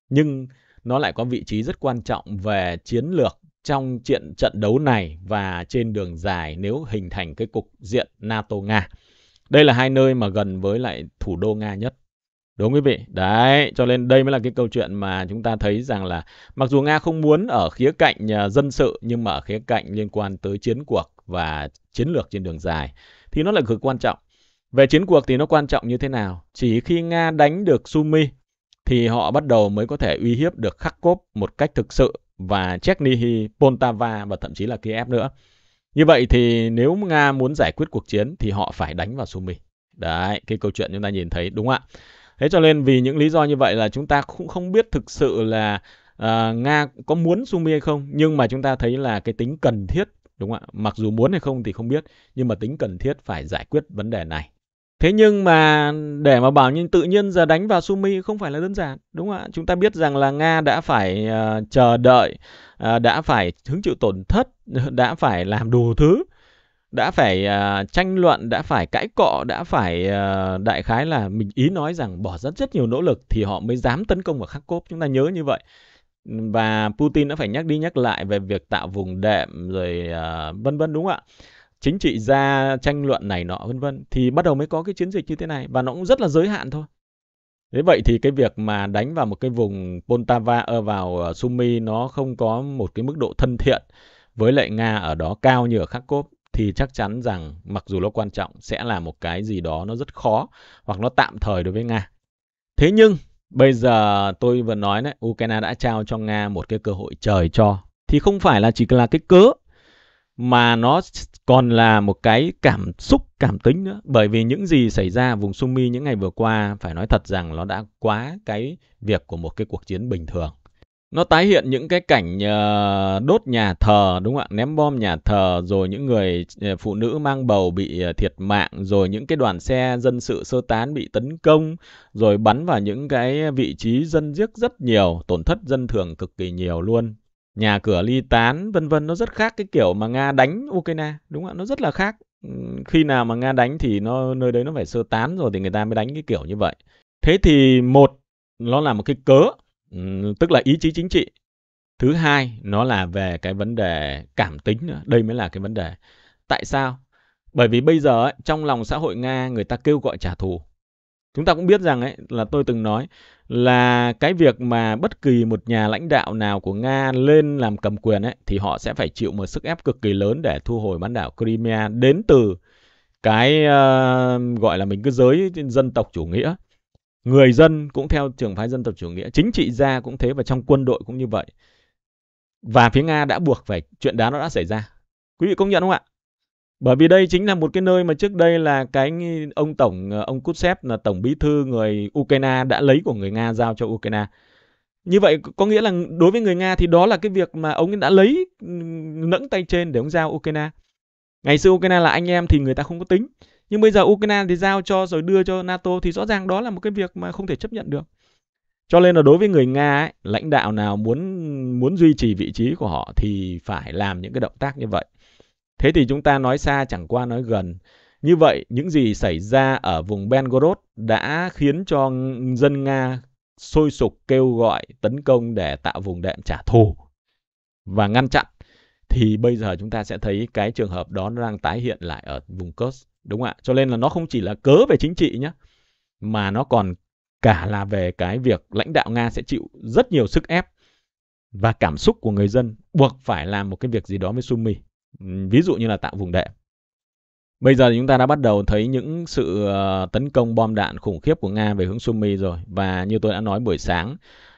nhưng nó lại có vị trí rất quan trọng về chiến lược trong trận trận đấu này và trên đường dài nếu hình thành cái cục diện NATO-Nga. Đây là hai nơi mà gần với lại thủ đô Nga nhất. Đúng quý vị? Đấy, cho nên đây mới là cái câu chuyện mà chúng ta thấy rằng là mặc dù Nga không muốn ở khía cạnh à, dân sự nhưng mà ở khía cạnh liên quan tới chiến cuộc và chiến lược trên đường dài thì nó lại cực quan trọng. Về chiến cuộc thì nó quan trọng như thế nào? Chỉ khi Nga đánh được Sumi thì họ bắt đầu mới có thể uy hiếp được Kharkov một cách thực sự và Chernihiv, Poltava và thậm chí là Kiev nữa. Như vậy thì nếu Nga muốn giải quyết cuộc chiến thì họ phải đánh vào Sumy. Đấy, cái câu chuyện chúng ta nhìn thấy đúng không ạ? Thế cho nên vì những lý do như vậy là chúng ta cũng không biết thực sự là uh, Nga có muốn Sumy hay không, nhưng mà chúng ta thấy là cái tính cần thiết đúng không ạ? Mặc dù muốn hay không thì không biết, nhưng mà tính cần thiết phải giải quyết vấn đề này Thế nhưng mà để mà bảo nhưng tự nhiên giờ đánh vào Sumi không phải là đơn giản, đúng không ạ? Chúng ta biết rằng là Nga đã phải uh, chờ đợi, uh, đã phải hứng chịu tổn thất, đã phải làm đủ thứ, đã phải uh, tranh luận, đã phải cãi cọ, đã phải uh, đại khái là mình ý nói rằng bỏ rất rất nhiều nỗ lực thì họ mới dám tấn công vào Kharkov, chúng ta nhớ như vậy. Và Putin đã phải nhắc đi nhắc lại về việc tạo vùng đệm rồi uh, vân vân đúng không ạ? chính trị gia tranh luận này nọ vân vân thì bắt đầu mới có cái chiến dịch như thế này và nó cũng rất là giới hạn thôi thế vậy thì cái việc mà đánh vào một cái vùng Poltava ờ, vào ờ, sumy nó không có một cái mức độ thân thiện với lại Nga ở đó cao như ở Kharkov thì chắc chắn rằng mặc dù nó quan trọng sẽ là một cái gì đó nó rất khó hoặc nó tạm thời đối với Nga. Thế nhưng bây giờ tôi vừa nói đấy, Ukraine đã trao cho Nga một cái cơ hội trời cho thì không phải là chỉ là cái cớ mà nó còn là một cái cảm xúc cảm tính nữa bởi vì những gì xảy ra vùng Sumi những ngày vừa qua phải nói thật rằng nó đã quá cái việc của một cái cuộc chiến bình thường nó tái hiện những cái cảnh ờ, đốt nhà thờ đúng không ạ ném bom nhà thờ rồi những người ờ, phụ nữ mang bầu bị ờ, thiệt mạng rồi những cái đoàn xe dân sự sơ tán bị tấn công rồi bắn vào những cái vị trí dân giết rất nhiều tổn thất dân thường cực kỳ nhiều luôn nhà cửa ly tán vân vân nó rất khác cái kiểu mà Nga đánh Ukraine đúng không ạ nó rất là khác khi nào mà Nga đánh thì nó nơi đấy nó phải sơ tán rồi thì người ta mới đánh cái kiểu như vậy thế thì một nó là một cái cớ tức là ý chí chính trị thứ hai nó là về cái vấn đề cảm tính nữa đây mới là cái vấn đề tại sao bởi vì bây giờ ấy, trong lòng xã hội Nga người ta kêu gọi trả thù chúng ta cũng biết rằng ấy là tôi từng nói là cái việc mà bất kỳ một nhà lãnh đạo nào của Nga lên làm cầm quyền ấy thì họ sẽ phải chịu một sức ép cực kỳ lớn để thu hồi bán đảo Crimea đến từ cái uh, gọi là mình cứ giới dân tộc chủ nghĩa. Người dân cũng theo trường phái dân tộc chủ nghĩa, chính trị gia cũng thế và trong quân đội cũng như vậy. Và phía Nga đã buộc phải chuyện đó nó đã xảy ra. Quý vị công nhận không ạ? Bởi vì đây chính là một cái nơi mà trước đây là cái ông tổng ờ, ông Kutsev là tổng bí thư người Ukraine đã lấy của người Nga giao cho Ukraine. Như vậy có nghĩa là đối với người Nga thì đó là cái việc mà ông đã lấy nẫng tay trên để ông giao Ukraine. Ngày xưa Ukraine là anh em thì người ta không có tính. Nhưng bây giờ Ukraine thì giao cho rồi đưa cho NATO thì rõ ràng đó là một cái việc mà không thể chấp nhận được. Cho nên là đối với người Nga ấy, lãnh đạo nào muốn muốn duy trì vị trí của họ thì phải làm những cái động tác như vậy. Thế thì chúng ta nói xa chẳng qua nói gần. Như vậy, những gì xảy ra ở vùng Belgorod đã khiến cho dân Nga sôi sục kêu gọi tấn công để tạo vùng đệm trả thù và ngăn chặn. Thì bây giờ chúng ta sẽ thấy cái trường hợp đó đang tái hiện lại ở vùng Kursk. Đúng không ạ? Cho nên là nó không chỉ là cớ về chính trị nhé, mà nó còn cả là về cái việc lãnh đạo Nga sẽ chịu rất nhiều sức ép và cảm xúc của người dân buộc phải làm một cái việc gì đó với Sumi ví dụ như là tạo vùng đệm. Bây giờ chúng ta đã bắt đầu thấy những sự ờ, tấn công bom đạn khủng khiếp của Nga về hướng Sumy rồi và như tôi đã nói buổi sáng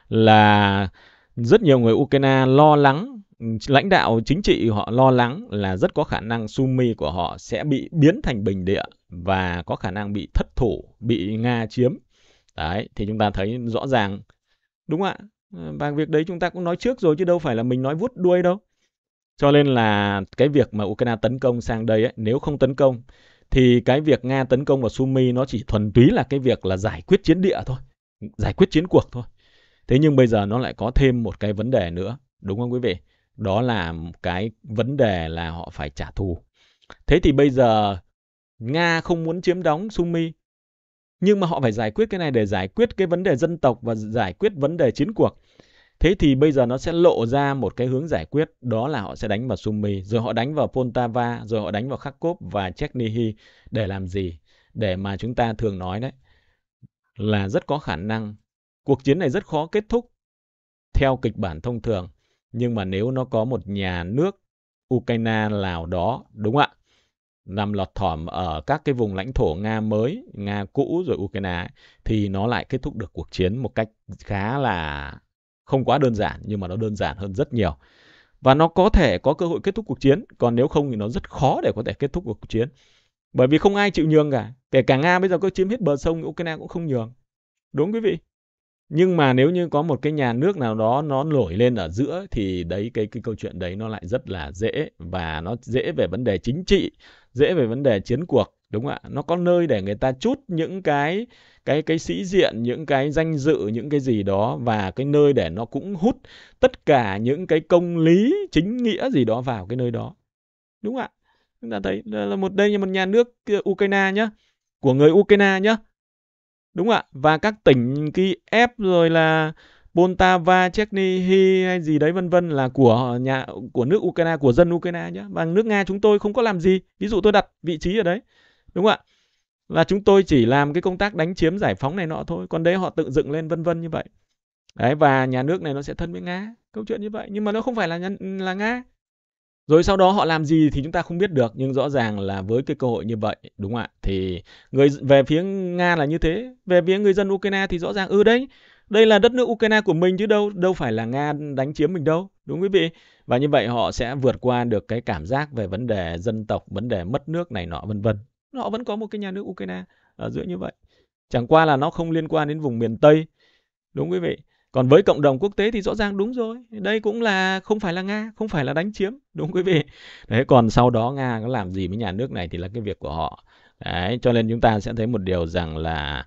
là rất nhiều người Ukraine lo lắng lãnh đạo chính trị họ lo lắng là rất có khả năng Sumi của họ sẽ bị biến thành bình địa và có khả năng bị thất thủ, bị Nga chiếm. Đấy, thì chúng ta thấy rõ ràng đúng ạ. Ờ, và việc đấy chúng ta cũng nói trước rồi chứ đâu phải là mình nói vuốt đuôi đâu. Cho nên là cái việc mà Ukraine tấn công sang đây ấy, nếu không tấn công thì cái việc Nga tấn công vào Sumi nó chỉ thuần túy là cái việc là giải quyết chiến địa thôi, giải quyết chiến cuộc thôi. Thế nhưng bây giờ nó lại có thêm một cái vấn đề nữa, đúng không quý vị? Đó là cái vấn đề là họ phải trả thù. Thế thì bây giờ Nga không muốn chiếm đóng Sumi nhưng mà họ phải giải quyết cái này để giải quyết cái vấn đề dân tộc và giải quyết vấn đề chiến cuộc Thế thì bây giờ nó sẽ lộ ra một cái hướng giải quyết đó là họ sẽ đánh vào Sumi, rồi họ đánh vào Poltava, rồi họ đánh vào Kharkov và Chernihiv để làm gì? Để mà chúng ta thường nói đấy là rất có khả năng cuộc chiến này rất khó kết thúc theo kịch bản thông thường. Nhưng mà nếu nó có một nhà nước Ukraine nào đó, đúng ạ, nằm lọt thỏm ở các cái vùng lãnh thổ Nga mới, Nga cũ rồi Ukraine thì nó lại kết thúc được cuộc chiến một cách khá là không quá đơn giản nhưng mà nó đơn giản hơn rất nhiều và nó có thể có cơ hội kết thúc cuộc chiến còn nếu không thì nó rất khó để có thể kết thúc cuộc chiến bởi vì không ai chịu nhường cả kể cả nga bây giờ có chiếm hết bờ sông ukraine cũng không nhường đúng quý vị nhưng mà nếu như có một cái nhà nước nào đó nó nổi lên ở giữa thì đấy cái cái câu chuyện đấy nó lại rất là dễ và nó dễ về vấn đề chính trị dễ về vấn đề chiến cuộc đúng ạ nó có nơi để người ta chút những cái cái cái sĩ diện những cái danh dự những cái gì đó và cái nơi để nó cũng hút tất cả những cái công lý chính nghĩa gì đó vào cái nơi đó đúng ạ chúng ta thấy là một đây là một nhà nước ờ, Ukraine nhá của người Ukraine nhá đúng ạ và các tỉnh Kiev rồi là Poltava, Chernihiv hay gì đấy vân vân là của nhà của nước Ukraine, của dân Ukraine nhé. Và nước Nga chúng tôi không có làm gì. Ví dụ tôi đặt vị trí ở đấy đúng không ạ là chúng tôi chỉ làm cái công tác đánh chiếm giải phóng này nọ thôi còn đấy họ tự dựng lên vân vân như vậy đấy và nhà nước này nó sẽ thân với nga câu chuyện như vậy nhưng mà nó không phải là là nga rồi sau đó họ làm gì thì chúng ta không biết được nhưng rõ ràng là với cái cơ hội như vậy đúng không ạ thì người về phía nga là như thế về phía người dân ukraine thì rõ ràng ừ đấy đây là đất nước Ukraine của mình chứ đâu đâu phải là Nga đánh chiếm mình đâu, đúng quý vị? Và như vậy họ sẽ vượt qua được cái cảm giác về vấn đề dân tộc, vấn đề mất nước này nọ vân vân họ vẫn có một cái nhà nước Ukraine ở à, giữa như vậy chẳng qua là nó không liên quan đến vùng miền Tây đúng quý vị còn với cộng đồng quốc tế thì rõ ràng đúng rồi đây cũng là không phải là nga không phải là đánh chiếm đúng quý vị đấy còn sau đó nga có làm gì với nhà nước này thì là cái việc của họ đấy cho nên chúng ta sẽ thấy một điều rằng là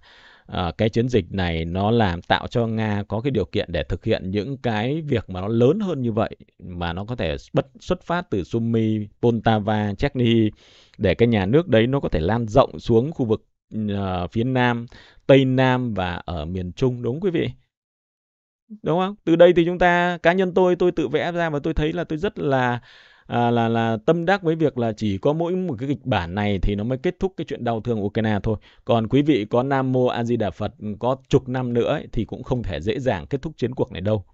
uh, cái chiến dịch này nó làm tạo cho nga có cái điều kiện để thực hiện những cái việc mà nó lớn hơn như vậy mà nó có thể bất xuất phát từ Sumy, Poltava, Chechnya để cái nhà nước đấy nó có thể lan rộng xuống khu vực uh, phía Nam, Tây Nam và ở miền Trung đúng không, quý vị? Đúng không? Từ đây thì chúng ta cá nhân tôi tôi tự vẽ ra và tôi thấy là tôi rất là à, là là tâm đắc với việc là chỉ có mỗi một cái kịch bản này thì nó mới kết thúc cái chuyện đau thương Ukraine thôi. Còn quý vị có Nam Mô A Di Đà Phật có chục năm nữa ấy, thì cũng không thể dễ dàng kết thúc chiến cuộc này đâu.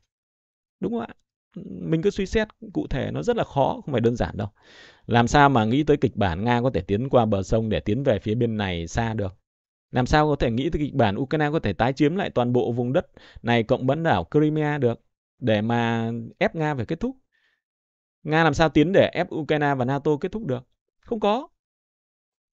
Đúng không ạ? mình cứ suy xét cụ thể nó rất là khó không phải đơn giản đâu làm sao mà nghĩ tới kịch bản nga có thể tiến qua bờ sông để tiến về phía bên này xa được làm sao có thể nghĩ tới kịch bản ukraine có thể tái chiếm lại toàn bộ vùng đất này cộng bán đảo crimea được để mà ép nga phải kết thúc nga làm sao tiến để ép ukraine và nato kết thúc được không có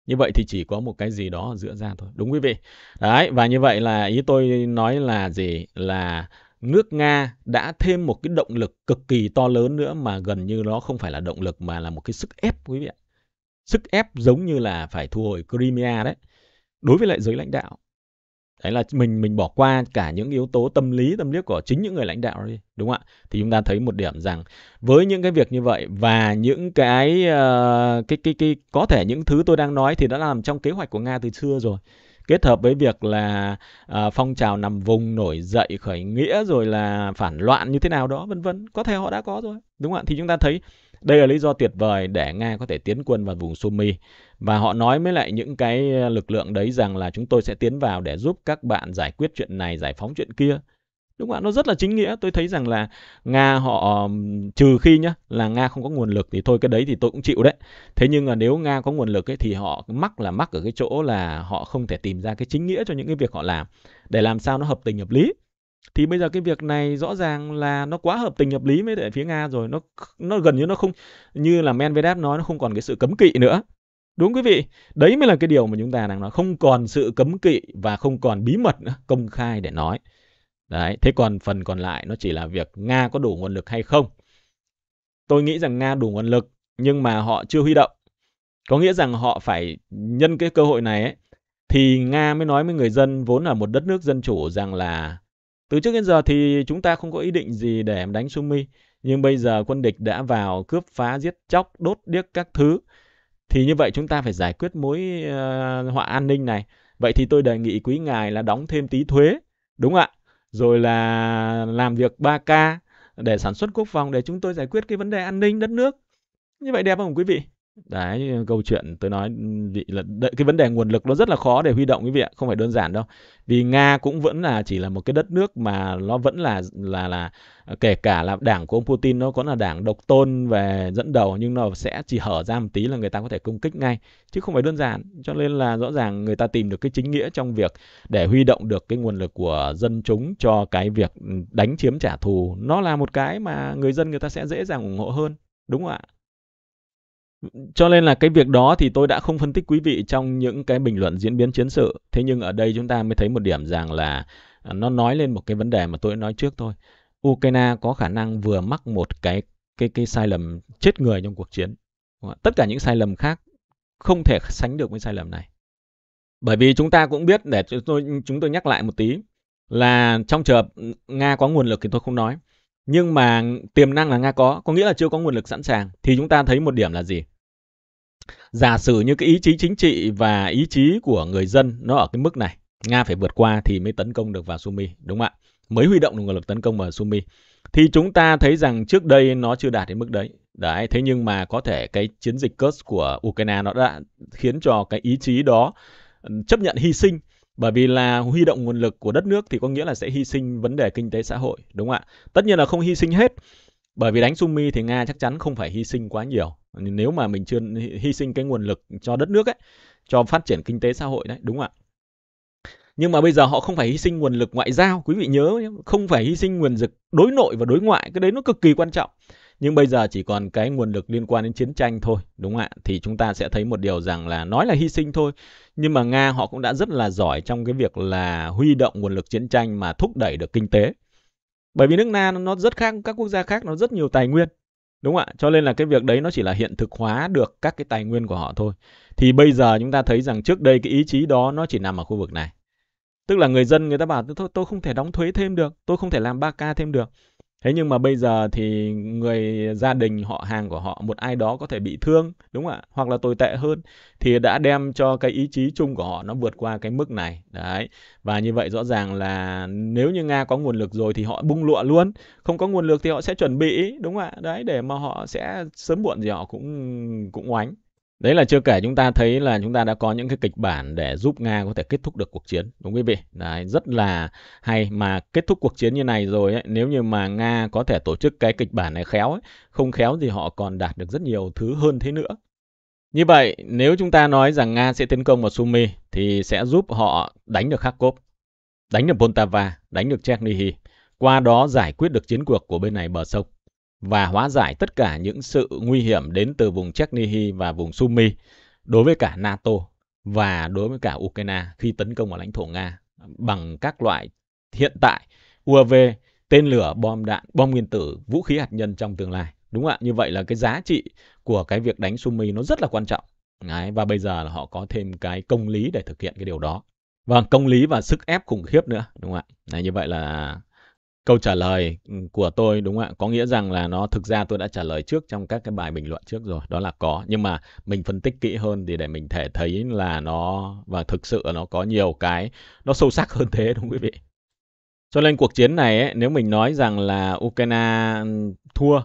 như vậy thì chỉ có một cái gì đó ở giữa ra thôi đúng quý vị đấy và như vậy là ý tôi nói là gì là nước Nga đã thêm một cái động lực cực kỳ to lớn nữa mà gần như nó không phải là động lực mà là một cái sức ép quý vị ạ. Sức ép giống như là phải thu hồi Crimea đấy. Đối với lại giới lãnh đạo. Đấy là mình mình bỏ qua cả những yếu tố tâm lý, tâm lý của chính những người lãnh đạo đi, đúng không ạ? Thì chúng ta thấy một điểm rằng với những cái việc như vậy và những cái uh, cái, cái cái có thể những thứ tôi đang nói thì đã làm trong kế hoạch của Nga từ xưa rồi kết hợp với việc là à, phong trào nằm vùng nổi dậy khởi nghĩa rồi là phản loạn như thế nào đó vân vân có thể họ đã có rồi đúng không ạ thì chúng ta thấy đây là lý do tuyệt vời để Nga có thể tiến quân vào vùng Sumi. Và họ nói với lại những cái à, lực lượng đấy rằng là chúng tôi sẽ tiến vào để giúp các bạn giải quyết chuyện này, giải phóng chuyện kia đúng không ạ nó rất là chính nghĩa tôi thấy rằng là nga họ trừ khi nhá là nga không có nguồn lực thì thôi cái đấy thì tôi cũng chịu đấy thế nhưng mà nếu nga có nguồn lực ấy thì họ mắc là mắc ở cái chỗ là họ không thể tìm ra cái chính nghĩa cho những cái việc họ làm để làm sao nó hợp tình hợp lý thì bây giờ cái việc này rõ ràng là nó quá hợp tình hợp lý với lại phía nga rồi nó nó gần như nó không như là Medvedev nói nó không còn cái sự cấm kỵ nữa Đúng quý vị, đấy mới là cái điều mà chúng ta đang nói, không còn sự cấm kỵ và không còn bí mật nữa, công khai để nói. Đấy, thế còn phần còn lại nó chỉ là việc Nga có đủ nguồn lực hay không. Tôi nghĩ rằng Nga đủ nguồn lực nhưng mà họ chưa huy động. Có nghĩa rằng họ phải nhân cái cơ hội này ấy, thì Nga mới nói với người dân vốn là một đất nước dân chủ rằng là từ trước đến giờ thì chúng ta không có ý định gì để đánh Sumi, nhưng bây giờ quân địch đã vào cướp phá giết chóc, đốt điếc các thứ. Thì như vậy chúng ta phải giải quyết mối uh, họa an ninh này. Vậy thì tôi đề nghị quý ngài là đóng thêm tí thuế, đúng ạ? rồi là làm việc 3K để sản xuất quốc phòng để chúng tôi giải quyết cái vấn đề an ninh đất nước. Như vậy đẹp không quý vị? Đấy, câu chuyện tôi nói ừ, vị là cái vấn đề nguồn lực nó rất là khó để huy động quý vị ạ, không phải đơn giản đâu. Vì Nga cũng vẫn là chỉ là một cái đất nước mà nó vẫn là là là ờ, kể cả là đảng của ông Putin nó cũng là đảng độc tôn về dẫn đầu nhưng nó sẽ chỉ hở ra một tí là người ta có thể công kích ngay chứ không phải đơn giản. Cho nên là rõ ràng người ta tìm được cái chính nghĩa trong việc để huy động được cái nguồn lực của dân chúng cho cái việc ừ, đánh chiếm trả thù, nó là một cái mà người dân người ta sẽ dễ dàng ủng hộ hơn, đúng không ạ? cho nên là cái việc đó thì tôi đã không phân tích quý vị trong những cái bình luận diễn biến chiến sự thế nhưng ở đây chúng ta mới thấy một điểm rằng là à, nó nói lên một cái vấn đề mà tôi đã nói trước thôi Ukraine có khả năng vừa mắc một cái cái cái sai lầm chết người trong cuộc chiến tất cả những sai lầm khác không thể sánh được với sai lầm này bởi vì chúng ta cũng biết để tôi chúng tôi nhắc lại một tí là trong trường hợp Nga có nguồn lực thì tôi không nói nhưng mà tiềm năng là Nga có có nghĩa là chưa có nguồn lực sẵn sàng thì chúng ta thấy một điểm là gì giả sử như cái ý chí chính trị và ý chí của người dân nó ở cái mức này, Nga phải vượt qua thì mới tấn công được vào Sumi, đúng không ạ? Mới huy động được nguồn lực tấn công vào Sumi. Thì chúng ta thấy rằng trước đây nó chưa đạt đến mức đấy. Đấy, thế nhưng mà có thể cái chiến dịch Kursk của Ukraine nó đã khiến cho cái ý chí đó chấp nhận hy sinh bởi vì là huy động nguồn lực của đất nước thì có nghĩa là sẽ hy sinh vấn đề kinh tế xã hội đúng không ạ tất nhiên là không hy sinh hết bởi vì đánh Sumi thì Nga chắc chắn không phải hy sinh quá nhiều nếu mà mình chưa hy sinh cái nguồn lực cho đất nước ấy cho phát triển kinh tế xã hội đấy đúng không ạ nhưng mà bây giờ họ không phải hy sinh nguồn lực ngoại giao quý vị nhớ không phải hy sinh nguồn lực đối nội và đối ngoại cái đấy nó cực kỳ quan trọng nhưng bây giờ chỉ còn cái nguồn lực liên quan đến chiến tranh thôi đúng không ạ thì chúng ta sẽ thấy một điều rằng là nói là hy sinh thôi nhưng mà nga họ cũng đã rất là giỏi trong cái việc là huy động nguồn lực chiến tranh mà thúc đẩy được kinh tế bởi vì nước na nó rất khác các quốc gia khác nó rất nhiều tài nguyên đúng không ạ cho nên là cái việc đấy nó chỉ là hiện thực hóa được các cái tài nguyên của họ thôi thì bây giờ chúng ta thấy rằng trước đây cái ý chí đó nó chỉ nằm ở khu vực này tức là người dân người ta bảo tôi tôi không thể đóng thuế thêm được tôi không thể làm 3 k thêm được thế nhưng mà bây giờ thì người gia đình họ hàng của họ một ai đó có thể bị thương đúng không ạ hoặc là tồi tệ hơn thì đã đem cho cái ý chí chung của họ nó vượt qua cái mức này đấy và như vậy rõ ràng là nếu như nga có nguồn lực rồi thì họ bung lụa luôn không có nguồn lực thì họ sẽ chuẩn bị đúng không ạ đấy để mà họ sẽ sớm muộn gì họ cũng cũng oánh Đấy là chưa kể chúng ta thấy là chúng ta đã có những cái kịch bản để giúp Nga có thể kết thúc được cuộc chiến, đúng quý vị? Đấy, rất là hay mà kết thúc cuộc chiến như này rồi ấy, nếu như mà Nga có thể tổ chức cái kịch bản này khéo ấy, không khéo thì họ còn đạt được rất nhiều thứ hơn thế nữa. Như vậy, nếu chúng ta nói rằng Nga sẽ tấn công vào sumy, thì sẽ giúp họ đánh được Kharkov, đánh được Poltava, đánh được Chernihiv, qua đó giải quyết được chiến cuộc của bên này bờ sông và hóa giải tất cả những sự nguy hiểm đến từ vùng Chechnya và vùng Sumy đối với cả NATO và đối với cả Ukraine khi tấn công vào lãnh thổ Nga bằng các loại hiện tại UAV, tên lửa, bom đạn, bom nguyên tử, vũ khí hạt nhân trong tương lai. Đúng không ạ? Như vậy là cái giá trị của cái việc đánh Sumy nó rất là quan trọng. Đấy, và bây giờ là họ có thêm cái công lý để thực hiện cái điều đó. Vâng, công lý và sức ép khủng khiếp nữa, đúng không ạ? Đấy, như vậy là câu trả lời ừ, của tôi đúng không ạ có nghĩa rằng là nó thực ra tôi đã trả lời trước trong các cái bài bình luận trước rồi đó là có nhưng mà mình phân tích kỹ hơn thì để mình thể thấy là nó và thực sự nó có nhiều cái nó sâu sắc hơn thế đúng không quý vị cho nên cuộc chiến này ấy, nếu mình nói rằng là Ukraine ừ, thua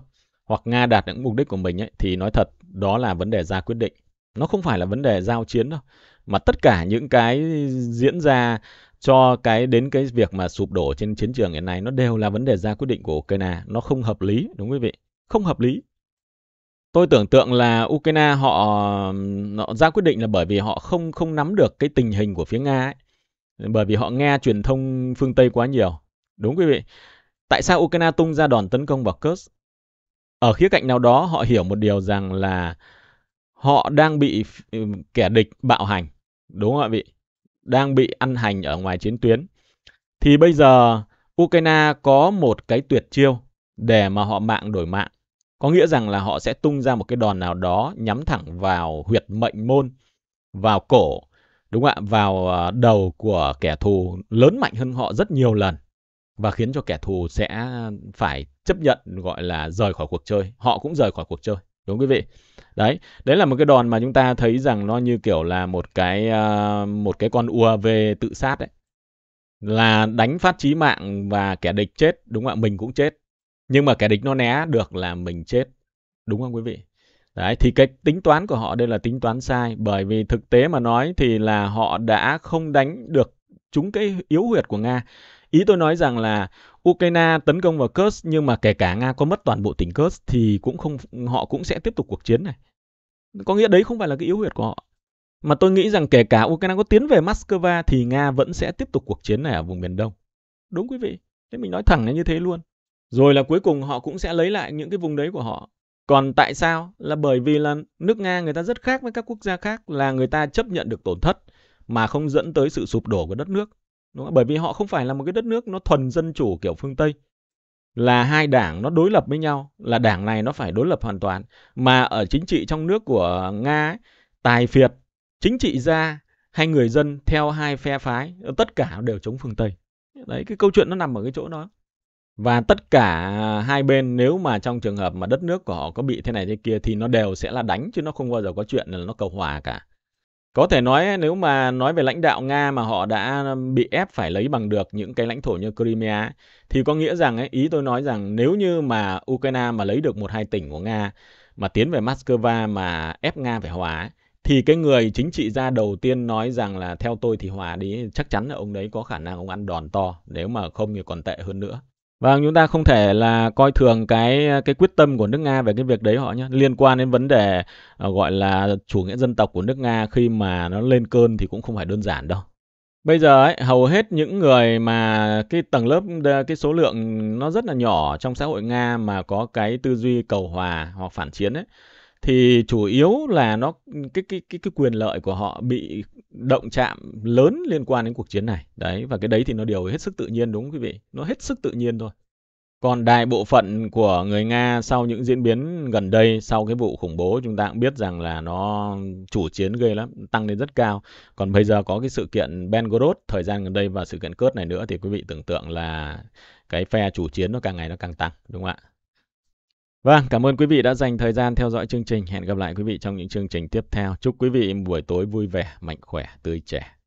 hoặc Nga đạt những mục đích của mình ấy, thì nói thật đó là vấn đề ra quyết định nó không phải là vấn đề giao chiến đâu mà tất cả những cái diễn ra cho cái đến cái việc mà sụp đổ trên chiến trường hiện nay nó đều là vấn đề ra quyết định của Ukraine, nó không hợp lý đúng quý vị, không hợp lý. Tôi tưởng tượng là Ukraine họ, họ ra quyết định là bởi vì họ không không nắm được cái tình hình của phía Nga ấy, bởi vì họ nghe truyền thông phương Tây quá nhiều. Đúng quý vị. Tại sao Ukraine tung ra đòn tấn công vào Kursk? Ở khía cạnh nào đó họ hiểu một điều rằng là họ đang bị ừ, kẻ địch bạo hành. Đúng không ạ vị? đang bị ăn hành ở ngoài chiến tuyến. Thì bây giờ Ukraine có một cái tuyệt chiêu để mà họ mạng đổi mạng. Có nghĩa rằng là họ sẽ tung ra một cái đòn nào đó nhắm thẳng vào huyệt mệnh môn, vào cổ, đúng không ạ, vào à, đầu của kẻ thù lớn mạnh hơn họ rất nhiều lần và khiến cho kẻ thù sẽ phải chấp nhận gọi là rời khỏi cuộc chơi. Họ cũng rời khỏi cuộc chơi, đúng không quý vị? đấy đấy là một cái đòn mà chúng ta thấy rằng nó như kiểu là một cái ờ, một cái con UAV tự sát đấy là đánh phát chí mạng và kẻ địch chết đúng không ạ mình cũng chết nhưng mà kẻ địch nó né được là mình chết đúng không quý vị đấy thì cái tính toán của họ đây là tính toán sai bởi vì thực tế mà nói thì là họ đã không đánh được chúng cái yếu huyệt của nga ý tôi nói rằng là Ukraine tấn công vào Kursk nhưng mà kể cả Nga có mất toàn bộ tỉnh Kursk thì cũng không họ cũng sẽ tiếp tục cuộc chiến này. Có nghĩa đấy không phải là cái yếu huyệt của họ. Mà tôi nghĩ rằng kể cả Ukraine có tiến về Moscow thì Nga vẫn sẽ tiếp tục cuộc chiến này ở vùng miền Đông. Đúng quý vị, thế mình nói thẳng là như thế luôn. Rồi là cuối cùng họ cũng sẽ lấy lại những cái vùng đấy của họ. Còn tại sao? Là bởi vì là nước Nga người ta rất khác với các quốc gia khác là người ta chấp nhận được tổn thất mà không dẫn tới sự sụp đổ của đất nước. Đúng không? Bởi vì họ không phải là một cái đất nước nó thuần dân chủ kiểu phương Tây là hai đảng nó đối lập với nhau là đảng này nó phải đối lập hoàn toàn mà ở chính trị trong nước của nga ấy, tài phiệt chính trị gia hay người dân theo hai phe phái tất cả đều chống phương tây đấy cái câu chuyện nó nằm ở cái chỗ đó và tất cả hai bên nếu mà trong trường hợp mà đất nước của họ có bị thế này thế kia thì nó đều sẽ là đánh chứ nó không bao giờ có chuyện là nó cầu hòa cả có thể nói nếu mà nói về lãnh đạo Nga mà họ đã ờ, bị ép phải lấy bằng được những cái lãnh thổ như Crimea thì có nghĩa rằng ấy, ý tôi nói rằng nếu như mà Ukraine mà lấy được một hai tỉnh của Nga mà tiến về Moscow mà ép Nga phải hòa thì cái người chính trị gia đầu tiên nói rằng là theo tôi thì hòa đi chắc chắn là ông đấy có khả năng ông ăn đòn to nếu mà không thì còn tệ hơn nữa Vâng, chúng ta không thể là coi thường cái cái quyết tâm của nước Nga về cái việc đấy họ nhé. Liên quan đến vấn đề ờ, gọi là chủ nghĩa dân tộc của nước Nga khi mà nó lên cơn thì cũng không phải đơn giản đâu. Bây giờ ấy, hầu hết những người mà cái tầng lớp cái số lượng nó rất là nhỏ trong xã hội Nga mà có cái tư duy cầu hòa hoặc phản chiến ấy thì chủ yếu là nó cái cái cái cái quyền lợi của họ bị động chạm lớn liên quan đến cuộc chiến này đấy và cái đấy thì nó điều hết sức tự nhiên đúng không quý vị nó hết sức tự nhiên thôi còn đại bộ phận của người nga sau những diễn biến gần đây sau cái vụ khủng bố chúng ta cũng biết rằng là nó chủ chiến ghê lắm tăng lên rất cao còn bây giờ có cái sự kiện bengorod thời gian gần đây và sự kiện cớt này nữa thì quý vị tưởng tượng là cái phe chủ chiến nó càng ngày nó càng tăng đúng không ạ Vâng, cảm ơn quý vị đã dành thời gian theo dõi chương trình. Hẹn gặp lại quý vị trong những chương trình tiếp theo. Chúc quý vị buổi tối vui vẻ, mạnh khỏe, tươi trẻ.